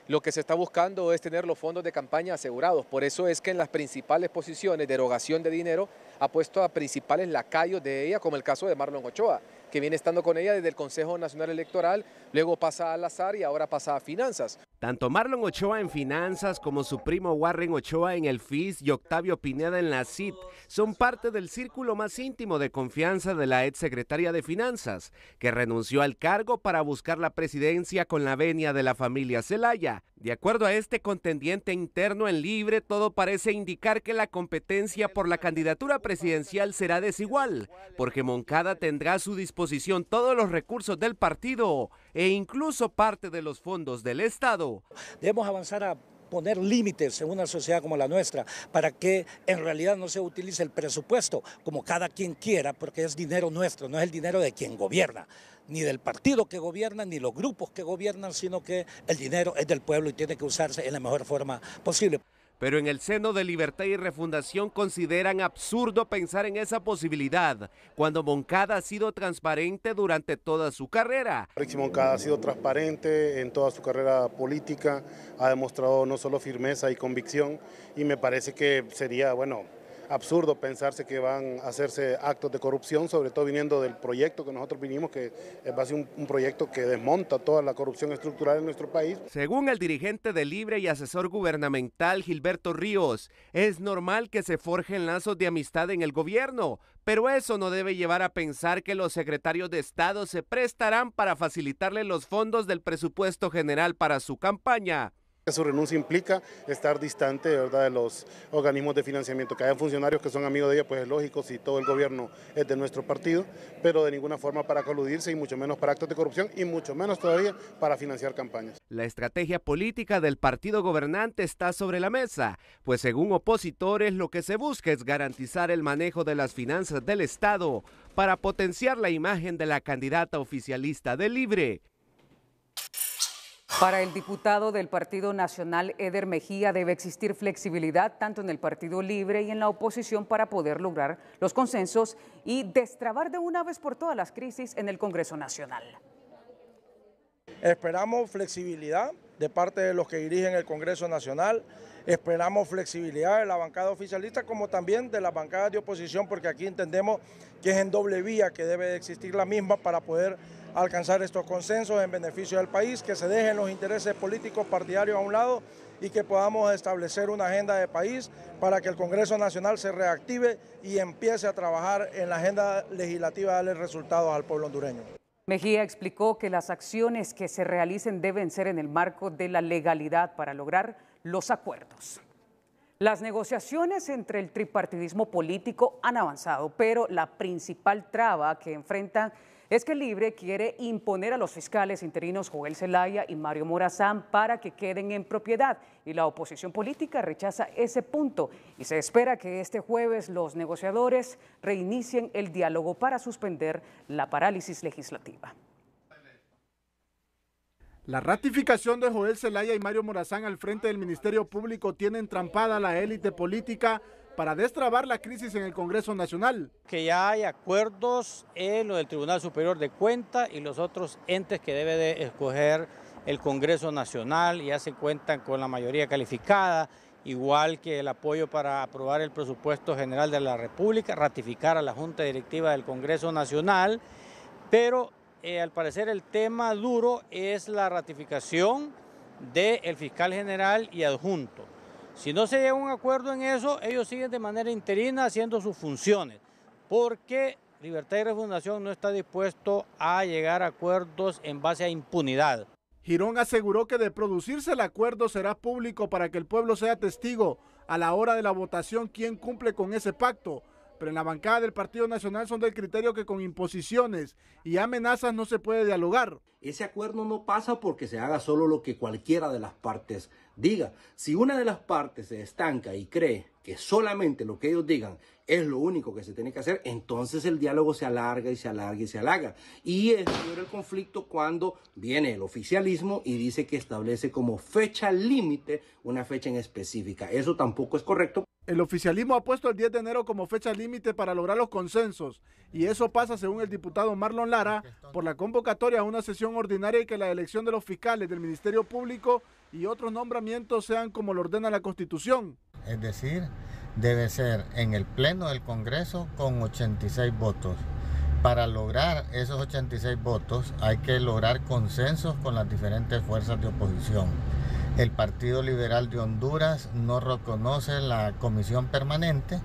Lo que se está buscando es tener los fondos de campaña asegurados, por eso es que en las principales posiciones de erogación de dinero ha puesto a principales lacayos de ella, como el caso de Marlon Ochoa que viene estando con ella desde el Consejo Nacional Electoral, luego pasa al azar y ahora pasa a finanzas. Tanto Marlon Ochoa en finanzas como su primo Warren Ochoa en el FIS y Octavio Pineda en la CIT son parte del círculo más íntimo de confianza de la ex secretaria de finanzas, que renunció al cargo para buscar la presidencia con la venia de la familia Celaya. De acuerdo a este contendiente interno en Libre, todo parece indicar que la competencia por la candidatura presidencial será desigual, porque Moncada tendrá su disposición todos los recursos del partido e incluso parte de los fondos del Estado. Debemos avanzar a poner límites en una sociedad como la nuestra para que en realidad no se utilice el presupuesto como cada quien quiera, porque es dinero nuestro, no es el dinero de quien gobierna, ni del partido que gobierna, ni los grupos que gobiernan, sino que el dinero es del pueblo y tiene que usarse en la mejor forma posible pero en el seno de Libertad y Refundación consideran absurdo pensar en esa posibilidad, cuando Moncada ha sido transparente durante toda su carrera. Moncada ha sido transparente en toda su carrera política, ha demostrado no solo firmeza y convicción, y me parece que sería, bueno, absurdo pensarse que van a hacerse actos de corrupción, sobre todo viniendo del proyecto que nosotros vinimos, que va a ser un, proyecto que desmonta toda la corrupción estructural en nuestro país. Según el dirigente de Libre y asesor gubernamental Gilberto Ríos, es normal que se forjen lazos de amistad en el gobierno, pero eso no debe llevar a pensar que los secretarios de Estado se prestarán para facilitarle los fondos del presupuesto general para su campaña. Su renuncia implica estar distante ¿verdad? de los organismos de financiamiento. Que hayan funcionarios que son amigos de ella, pues es lógico si todo el gobierno es de nuestro partido, pero de ninguna forma para coludirse y mucho menos para actos de corrupción y mucho menos todavía para financiar campañas. La estrategia política del partido gobernante está sobre la mesa, pues según opositores lo que se busca es garantizar el manejo de las finanzas del Estado para potenciar la imagen de la candidata oficialista de Libre. Para el diputado del Partido Nacional, Eder Mejía, debe existir flexibilidad tanto en el Partido Libre y en la oposición para poder lograr los consensos y destrabar de una vez por todas las crisis en el Congreso Nacional. Esperamos flexibilidad de parte de los que dirigen el Congreso Nacional, esperamos flexibilidad de la bancada oficialista como también de las bancadas de oposición, porque aquí entendemos que es en doble vía que debe existir la misma para poder alcanzar estos consensos en beneficio del país, que se dejen los intereses políticos partidarios a un lado y que podamos establecer una agenda de país para que el Congreso Nacional se reactive y empiece a trabajar en la agenda legislativa, darle resultados al pueblo hondureño. Mejía explicó que las acciones que se realicen deben ser en el marco de la legalidad para lograr los acuerdos. Las negociaciones entre el tripartidismo político han avanzado, pero la principal traba que enfrentan es que Libre quiere imponer a los fiscales interinos Joel Zelaya y Mario Morazán para que queden en propiedad y la oposición política rechaza ese punto y se espera que este jueves los negociadores reinicien el diálogo para suspender la parálisis legislativa. La ratificación de Joel Zelaya y Mario Morazán al frente del Ministerio Público tiene entrampada la élite política para destrabar la crisis en el Congreso Nacional. Que ya hay acuerdos en lo del Tribunal Superior de Cuentas y los otros entes que debe de escoger el Congreso Nacional, ya se cuentan con la mayoría calificada, igual que el apoyo para aprobar el presupuesto general de la República, ratificar a la Junta Directiva del Congreso Nacional, pero eh, al parecer el tema duro es la ratificación del fiscal general y adjunto. Si no se llega a un acuerdo en eso, ellos siguen de manera interina haciendo sus funciones, porque Libertad y Refundación no está dispuesto a llegar a acuerdos en base a impunidad. Girón aseguró que de producirse el acuerdo será público para que el pueblo sea testigo a la hora de la votación quién cumple con ese pacto en la bancada del Partido Nacional son del criterio que con imposiciones y amenazas no se puede dialogar. Ese acuerdo no pasa porque se haga solo lo que cualquiera de las partes diga. Si una de las partes se estanca y cree que solamente lo que ellos digan es lo único que se tiene que hacer, entonces el diálogo se alarga y se alarga y se alarga. Y es el conflicto cuando viene el oficialismo y dice que establece como fecha límite una fecha en específica. Eso tampoco es correcto. El oficialismo ha puesto el 10 de enero como fecha límite para lograr los consensos y eso pasa, según el diputado Marlon Lara, por la convocatoria a una sesión ordinaria y que la elección de los fiscales del Ministerio Público y otros nombramientos sean como lo ordena la Constitución. Es decir, debe ser en el Pleno del Congreso con 86 votos. Para lograr esos 86 votos hay que lograr consensos con las diferentes fuerzas de oposición el Partido Liberal de Honduras no reconoce la comisión permanente,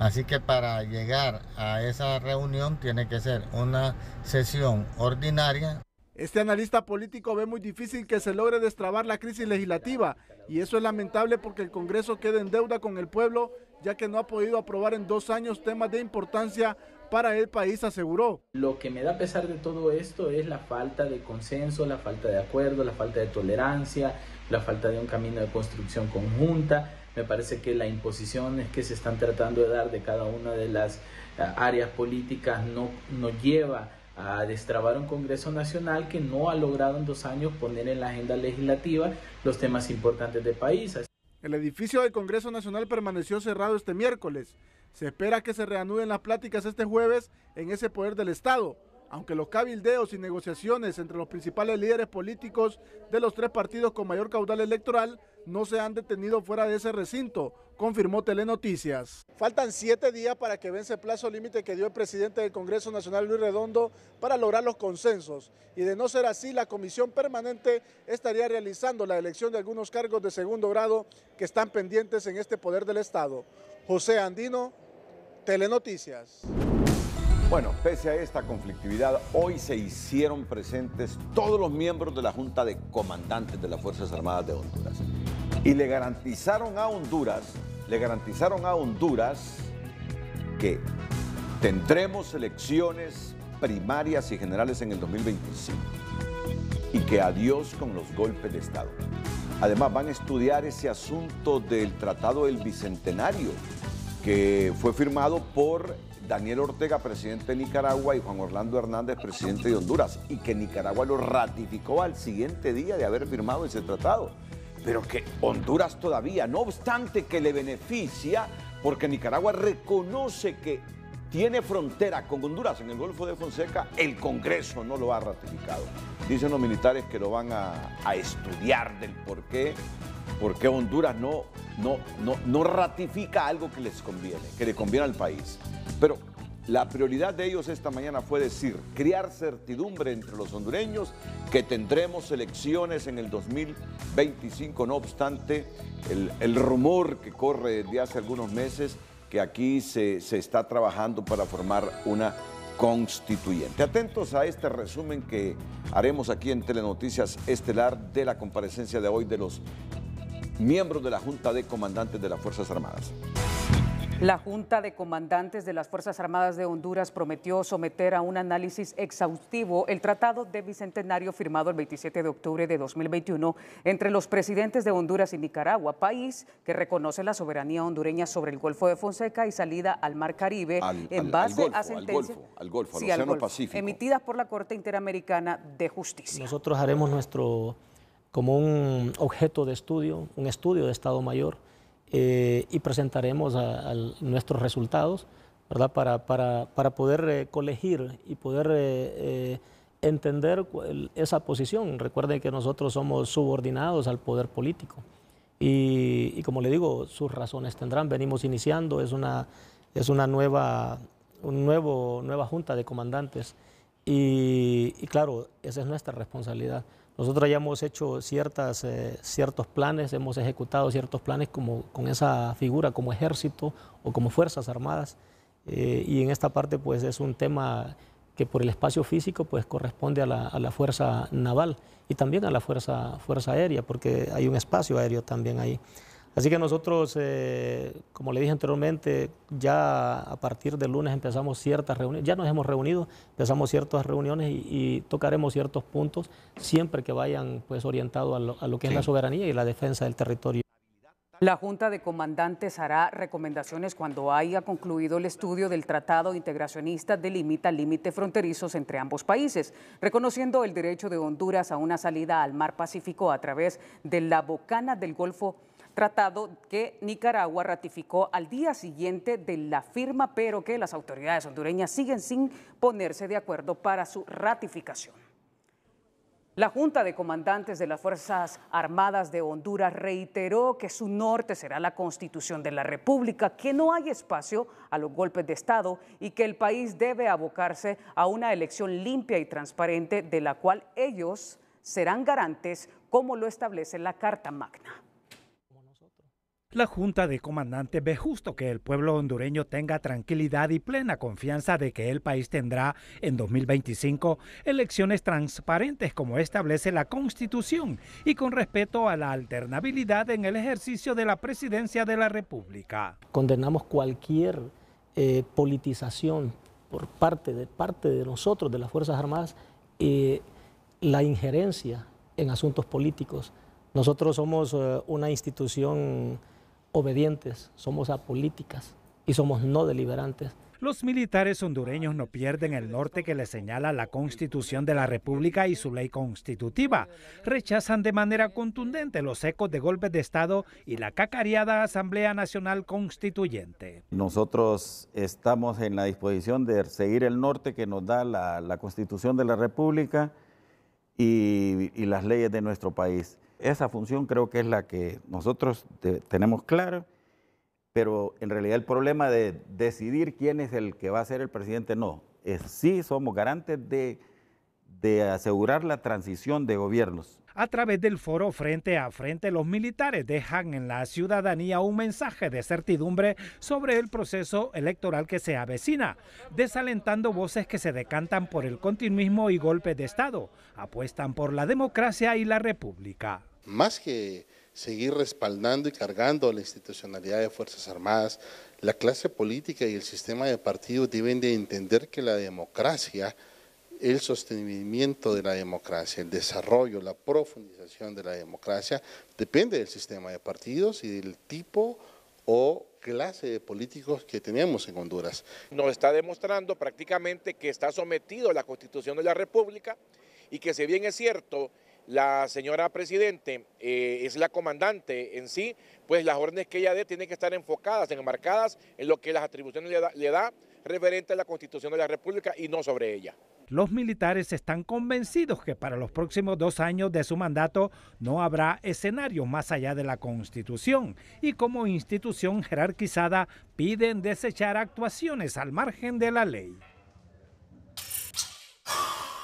así que para llegar a esa reunión tiene que ser una sesión ordinaria. Este analista político ve muy difícil que se logre destrabar la crisis legislativa y eso es lamentable porque el Congreso queda en deuda con el pueblo ya que no ha podido aprobar en dos años temas de importancia para el país, aseguró. Lo que me da pesar de todo esto es la falta de consenso, la falta de acuerdo, la falta de tolerancia, la falta de un camino de construcción conjunta. Me parece que las imposiciones que se están tratando de dar de cada una de las eh, áreas políticas no, no lleva a destrabar un Congreso Nacional que no ha logrado en dos años poner en la agenda legislativa los temas importantes del país. El edificio del Congreso Nacional permaneció cerrado este miércoles se espera que se reanuden las pláticas este jueves en ese poder del Estado aunque los cabildeos y negociaciones entre los principales líderes políticos de los tres partidos con mayor caudal electoral no se han detenido fuera de ese recinto, confirmó Telenoticias. Faltan siete días para que vence el plazo límite que dio el presidente del Congreso Nacional Luis Redondo para lograr los consensos. Y de no ser así, la comisión permanente estaría realizando la elección de algunos cargos de segundo grado que están pendientes en este poder del Estado. José Andino, Telenoticias. Bueno, pese a esta conflictividad, hoy se hicieron presentes todos los miembros de la Junta de Comandantes de las Fuerzas Armadas de Honduras. Y le garantizaron a Honduras, le garantizaron a Honduras que tendremos elecciones primarias y generales en el 2025. Y que adiós con los golpes de Estado. Además, van a estudiar ese asunto del Tratado del Bicentenario, que fue firmado por Daniel Ortega, presidente de Nicaragua, y Juan Orlando Hernández, presidente de Honduras, y que Nicaragua lo ratificó al siguiente día de haber firmado ese tratado. Pero que Honduras todavía, no obstante que le beneficia, porque Nicaragua reconoce que tiene frontera con Honduras en el Golfo de Fonseca, el Congreso no lo ha ratificado. Dicen los militares que lo van a, estudiar del por qué, por qué Honduras no, no, no ratifica algo que les conviene, que le conviene al país. Pero la prioridad de ellos esta mañana fue decir, crear certidumbre entre los hondureños que tendremos elecciones en el 2025, no obstante el, rumor que corre desde hace algunos meses que aquí se está trabajando para formar una constituyente. Atentos a este resumen que haremos aquí en Telenoticias Estelar de la comparecencia de hoy de los miembros de la Junta de Comandantes de las Fuerzas Armadas. La Junta de Comandantes de las Fuerzas Armadas de Honduras prometió someter a un análisis exhaustivo el tratado de bicentenario firmado el 27 de octubre de 2021 entre los presidentes de Honduras y Nicaragua, país que reconoce la soberanía hondureña sobre el Golfo de Fonseca y salida al Mar Caribe en base a sentencias emitidas por la Corte Interamericana de Justicia. Nosotros haremos nuestro como un objeto de estudio, un estudio de Estado Mayor eh, y presentaremos nuestros resultados Para, poder eh, colegir y poder eh, entender esa posición. Recuerden que nosotros somos subordinados al poder político y, como le digo, sus razones tendrán. Venimos iniciando, es una, una nueva, junta de comandantes y claro, esa es nuestra responsabilidad. Nosotros ya hemos hecho ciertas, eh, ciertos planes, hemos ejecutado ciertos planes como, con esa figura, como ejército o como Fuerzas Armadas. Eh, y en esta parte pues es un tema que por el espacio físico pues corresponde a la, a la, Fuerza Naval y también a la fuerza, fuerza Aérea, porque hay un espacio aéreo también ahí. Así que nosotros, eh, como le dije anteriormente, ya a partir del lunes empezamos ciertas reuniones, ya nos hemos reunido, empezamos ciertas reuniones y, tocaremos ciertos puntos, siempre que vayan pues orientados a, lo, que es la soberanía y la defensa del territorio. La Junta de Comandantes hará recomendaciones cuando haya concluido el estudio del Tratado Integracionista de Límites Fronterizos entre ambos países, reconociendo el derecho de Honduras a una salida al Mar Pacífico a través de la bocana del Golfo tratado que Nicaragua ratificó al día siguiente de la firma, pero que las autoridades hondureñas siguen sin ponerse de acuerdo para su ratificación. La Junta de Comandantes de las Fuerzas Armadas de Honduras reiteró que su norte será la Constitución de la República, que no hay espacio a los golpes de Estado y que el país debe abocarse a una elección limpia y transparente de la cual ellos serán garantes como lo establece la Carta Magna. La Junta de Comandantes ve justo que el pueblo hondureño tenga tranquilidad y plena confianza de que el país tendrá en 2025 elecciones transparentes como establece la Constitución y con respeto a la alternabilidad en el ejercicio de la presidencia de la República. Condenamos cualquier eh, politización por parte de, parte de nosotros, de las Fuerzas Armadas, y eh, la injerencia en asuntos políticos. Nosotros somos eh, una institución obedientes, somos apolíticas y somos no deliberantes. Los militares hondureños no pierden el norte que les señala la Constitución de la República y su ley constitutiva. Rechazan de manera contundente los ecos de golpes de Estado y la cacareada Asamblea Nacional Constituyente. Nosotros estamos en la disposición de seguir el norte que nos da la, Constitución de la República y las leyes de nuestro país. Esa función creo que es la que nosotros tenemos claro, pero en realidad el problema de decidir quién es el que va a ser el presidente, no. Es, sí somos garantes de, de asegurar la transición de gobiernos. A través del foro Frente a Frente, los militares dejan en la ciudadanía un mensaje de certidumbre sobre el proceso electoral que se avecina, desalentando voces que se decantan por el continuismo y golpe de Estado. Apuestan por la democracia y la república más que seguir respaldando y cargando la institucionalidad de Fuerzas Armadas, la clase política y el sistema de partidos deben de entender que la democracia, el sostenimiento de la democracia, el desarrollo, la profundización de la democracia, depende del sistema de partidos y del tipo o clase de políticos que tenemos en Honduras. Nos está demostrando prácticamente que está sometido a la Constitución de la República y que si bien es cierto, la señora Presidente eh, es la comandante en sí, pues las órdenes que ella dé tienen que estar enfocadas, enmarcadas en lo que las atribuciones le da, le da referente a la Constitución de la República y no sobre ella. Los militares están convencidos que para los próximos dos años de su mandato no habrá escenario más allá de la Constitución y como institución jerarquizada piden desechar actuaciones al margen de la ley.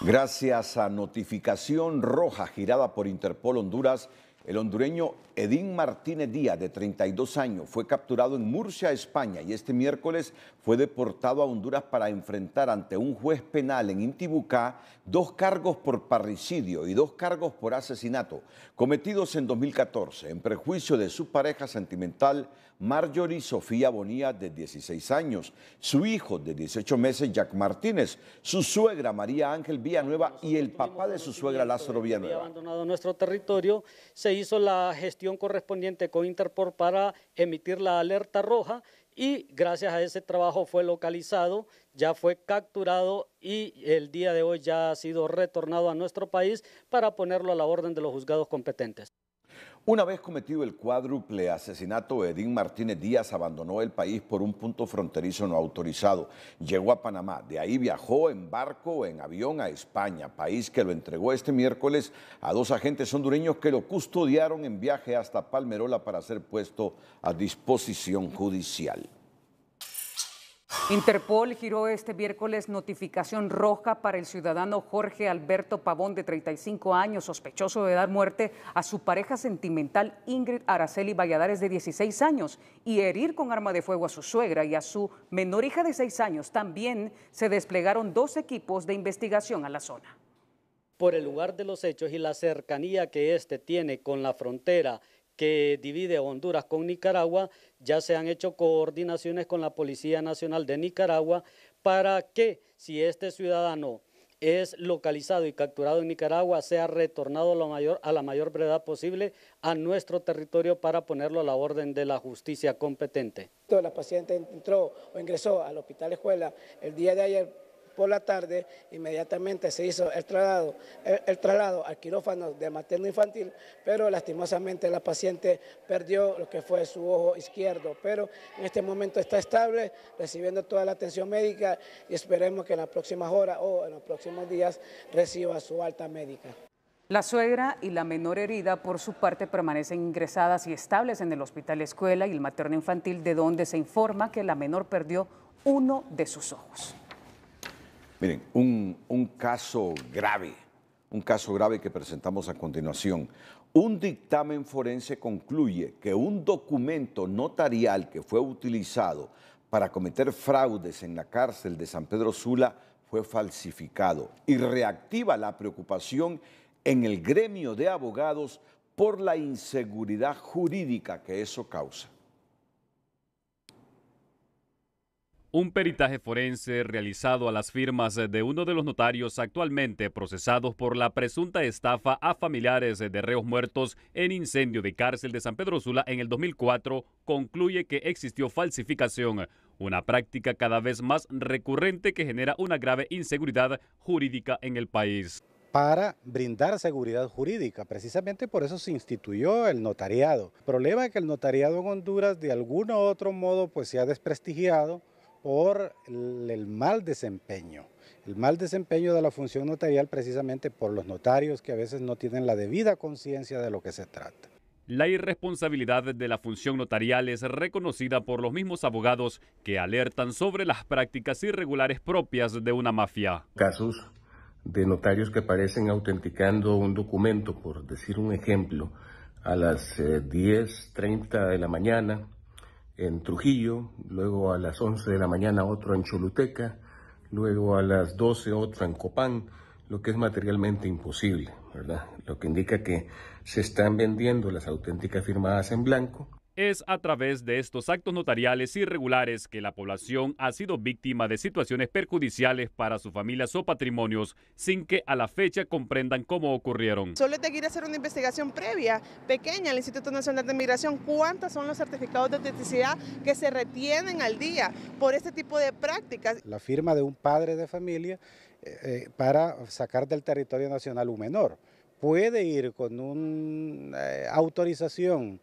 Gracias a notificación roja girada por Interpol Honduras, el hondureño Edín Martínez Díaz, de 32 años, fue capturado en Murcia, España, y este miércoles fue deportado a Honduras para enfrentar ante un juez penal en Intibucá dos cargos por parricidio y dos cargos por asesinato, cometidos en 2014 en prejuicio de su pareja sentimental Marjorie Sofía Bonilla, de 16 años, su hijo de 18 meses, Jack Martínez, su suegra María Ángel Villanueva y el papá de su suegra Lázaro Villanueva. abandonado nuestro territorio, hizo la gestión correspondiente con Interpol para emitir la alerta roja y gracias a ese trabajo fue localizado, ya fue capturado y el día de hoy ya ha sido retornado a nuestro país para ponerlo a la orden de los juzgados competentes. Una vez cometido el cuádruple asesinato, Edín Martínez Díaz abandonó el país por un punto fronterizo no autorizado. Llegó a Panamá, de ahí viajó en barco o en avión a España, país que lo entregó este miércoles a dos agentes hondureños que lo custodiaron en viaje hasta Palmerola para ser puesto a disposición judicial. Interpol giró este miércoles notificación roja para el ciudadano Jorge Alberto Pavón, de 35 años, sospechoso de dar muerte a su pareja sentimental Ingrid Araceli Valladares, de 16 años, y herir con arma de fuego a su suegra y a su menor hija de 6 años. También se desplegaron dos equipos de investigación a la zona. Por el lugar de los hechos y la cercanía que éste tiene con la frontera, que divide Honduras con Nicaragua, ya se han hecho coordinaciones con la Policía Nacional de Nicaragua para que si este ciudadano es localizado y capturado en Nicaragua, sea retornado a la, mayor, a la mayor brevedad posible a nuestro territorio para ponerlo a la orden de la justicia competente. La paciente entró o ingresó al hospital escuela el día de ayer por la tarde, inmediatamente se hizo el traslado, el, traslado al quirófano de materno infantil, pero lastimosamente la paciente perdió lo que fue su ojo izquierdo, pero en este momento está estable, recibiendo toda la atención médica y esperemos que en las próximas horas o en los próximos días reciba su alta médica. La suegra y la menor herida, por su parte, permanecen ingresadas y estables en el hospital escuela y el materno infantil, de donde se informa que la menor perdió uno de sus ojos. Miren, un, caso grave, un caso grave que presentamos a continuación. Un dictamen forense concluye que un documento notarial que fue utilizado para cometer fraudes en la cárcel de San Pedro Sula fue falsificado y reactiva la preocupación en el gremio de abogados por la inseguridad jurídica que eso causa. Un peritaje forense realizado a las firmas de uno de los notarios actualmente procesados por la presunta estafa a familiares de reos muertos en incendio de cárcel de San Pedro Sula en el 2004 concluye que existió falsificación, una práctica cada vez más recurrente que genera una grave inseguridad jurídica en el país. Para brindar seguridad jurídica, precisamente por eso se instituyó el notariado. El problema es que el notariado en Honduras de algún u otro modo pues se ha desprestigiado por el mal desempeño. El mal desempeño de la función notarial precisamente por los notarios que a veces no tienen la debida conciencia de lo que se trata. La irresponsabilidad de la función notarial es reconocida por los mismos abogados que alertan sobre las prácticas irregulares propias de una mafia. Casos de notarios que aparecen autenticando un documento, por decir un ejemplo, a las 10.30 eh, de la mañana, en Trujillo, luego a las 11 de la mañana otro en Choluteca, luego a las 12 otro en Copán, lo que es materialmente imposible, ¿verdad? Lo que indica que se están vendiendo las auténticas firmadas en blanco es a través de estos actos notariales irregulares que la población ha sido víctima de situaciones perjudiciales para sus familias o patrimonios sin que a la fecha comprendan cómo ocurrieron. Solo te quiere hacer una investigación previa, pequeña, al Instituto Nacional de Migración, cuántos son los certificados de autenticidad que se retienen al día por este tipo de prácticas. La firma de un padre de familia eh, eh, para sacar del territorio nacional un menor puede ir con una eh, autorización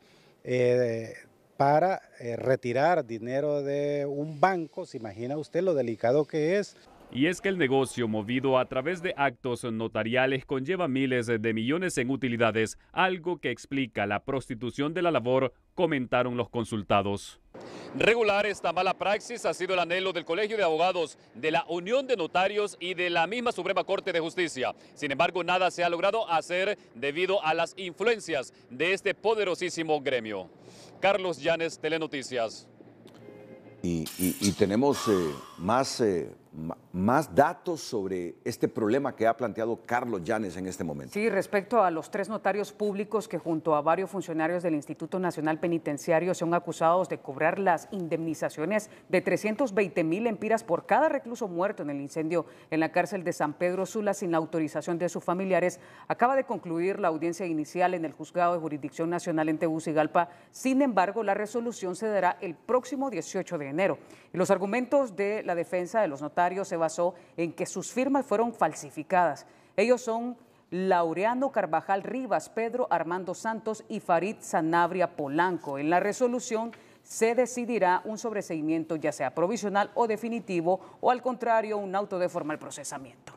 eh, para eh, retirar dinero de un banco, se imagina usted lo delicado que es. Y es que el negocio movido a través de actos notariales conlleva miles de millones en utilidades, algo que explica la prostitución de la labor, comentaron los consultados. Regular esta mala praxis ha sido el anhelo del Colegio de Abogados, de la Unión de Notarios y de la misma Suprema Corte de Justicia. Sin embargo, nada se ha logrado hacer debido a las influencias de este poderosísimo gremio. Carlos Llanes, Telenoticias. Y, tenemos eh, más... Eh, más datos sobre este problema que ha planteado Carlos Llanes en este momento. Sí, respecto a los tres notarios públicos que junto a varios funcionarios del Instituto Nacional Penitenciario son acusados de cobrar las indemnizaciones de 320 mil empiras por cada recluso muerto en el incendio en la cárcel de San Pedro Sula sin la autorización de sus familiares, acaba de concluir la audiencia inicial en el juzgado de jurisdicción nacional en Tegucigalpa. Sin embargo, la resolución se dará el próximo 18 de enero. los argumentos de la defensa de los notarios se basó en que sus firmas fueron falsificadas. Ellos son Laureano Carvajal Rivas, Pedro Armando Santos y Farid Sanabria Polanco. En la resolución se decidirá un sobreseimiento ya sea provisional o definitivo o al contrario un auto de formal procesamiento.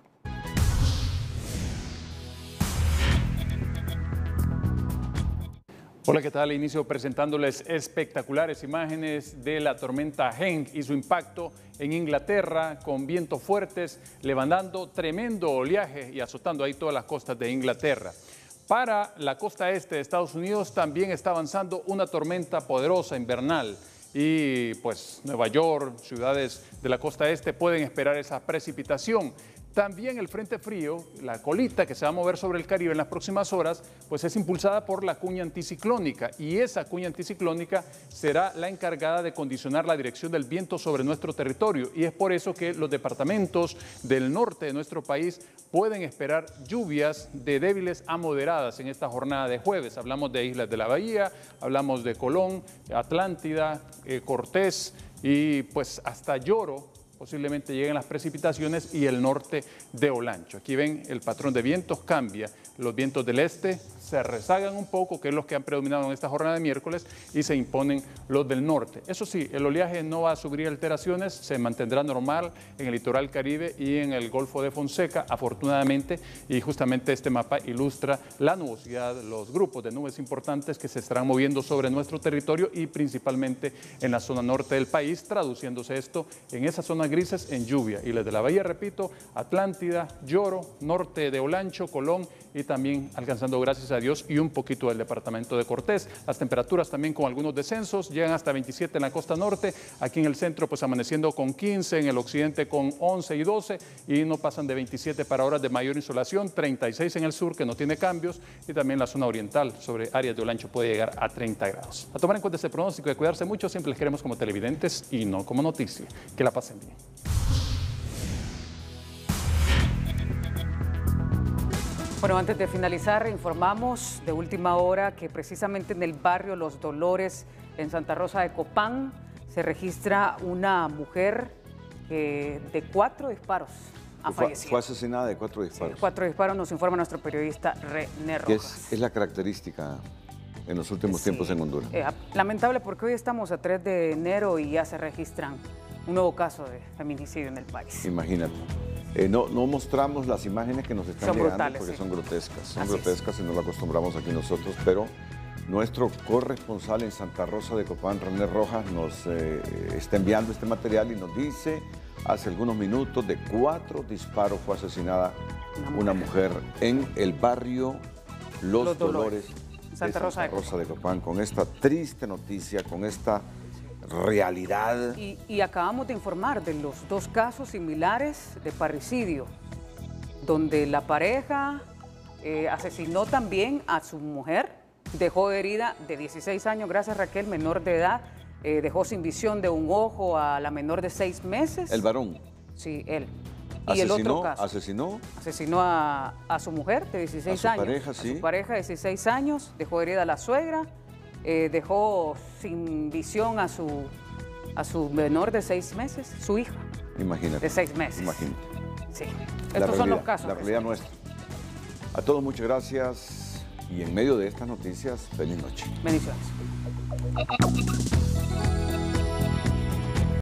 Hola, ¿qué tal? Inicio presentándoles espectaculares imágenes de la tormenta Heng y su impacto en Inglaterra con vientos fuertes, levantando tremendo oleaje y azotando ahí todas las costas de Inglaterra. Para la costa este de Estados Unidos también está avanzando una tormenta poderosa invernal y pues Nueva York, ciudades de la costa este pueden esperar esa precipitación. También el Frente Frío, la colita que se va a mover sobre el Caribe en las próximas horas, pues es impulsada por la cuña anticiclónica y esa cuña anticiclónica será la encargada de condicionar la dirección del viento sobre nuestro territorio y es por eso que los departamentos del norte de nuestro país pueden esperar lluvias de débiles a moderadas en esta jornada de jueves. Hablamos de Islas de la Bahía, hablamos de Colón, Atlántida, eh, Cortés y pues hasta Lloro posiblemente lleguen las precipitaciones y el norte de Olancho. Aquí ven el patrón de vientos cambia, los vientos del este se rezagan un poco, que es los que han predominado en esta jornada de miércoles, y se imponen los del norte. Eso sí, el oleaje no va a sufrir alteraciones, se mantendrá normal en el litoral caribe y en el Golfo de Fonseca, afortunadamente, y justamente este mapa ilustra la nubosidad, los grupos de nubes importantes que se estarán moviendo sobre nuestro territorio y principalmente en la zona norte del país, traduciéndose esto en esas zonas grises en lluvia. Y las de la bahía, repito, Atlántida, Lloro, norte de Olancho, Colón y también alcanzando, gracias a Dios, y un poquito del departamento de Cortés. Las temperaturas también con algunos descensos, llegan hasta 27 en la costa norte, aquí en el centro pues amaneciendo con 15, en el occidente con 11 y 12 y no pasan de 27 para horas de mayor insolación, 36 en el sur que no tiene cambios y también la zona oriental sobre áreas de Olancho puede llegar a 30 grados. A tomar en cuenta este pronóstico de cuidarse mucho, siempre les queremos como televidentes y no como noticia. Que la pasen bien. Bueno, antes de finalizar, informamos de última hora que precisamente en el barrio Los Dolores, en Santa Rosa de Copán, se registra una mujer que eh, de cuatro disparos ha fallecido. Fue asesinada de cuatro disparos. De cuatro disparos, nos informa nuestro periodista René Rojas. Es, la característica en los últimos tiempos en Honduras. Eh, lamentable porque hoy estamos a 3 de enero y ya se registran un nuevo caso de feminicidio en el país. Imagínate. Eh, no, mostramos las imágenes que nos están llegando porque son grotescas. Son grotescas y no lo acostumbramos aquí nosotros, pero nuestro corresponsal en Santa Rosa de Copán, René Rojas, nos eh, está enviando este material y nos dice hace algunos minutos de cuatro disparos fue asesinada una mujer, en el barrio Los, Dolores, Santa, Rosa de Copán. Con esta triste noticia, con esta realidad. Y, acabamos de informar de los dos casos similares de parricidio, donde la pareja eh, asesinó también a su mujer, dejó herida de 16 años, gracias Raquel, menor de edad, eh, dejó sin visión de un ojo a la menor de seis meses. ¿El varón? Sí, él. Y el otro caso. ¿Asesinó? Asesinó a, su mujer de 16 su años. Pareja, sí. su pareja de 16 años, dejó herida a la suegra, eh, dejó sin visión a su, a su menor de seis meses, su hija. Imagínate. De seis meses. Imagínate. Sí. Estos son los casos. La realidad nuestra. A todos muchas gracias y en medio de estas noticias, feliz noche. Bendiciones.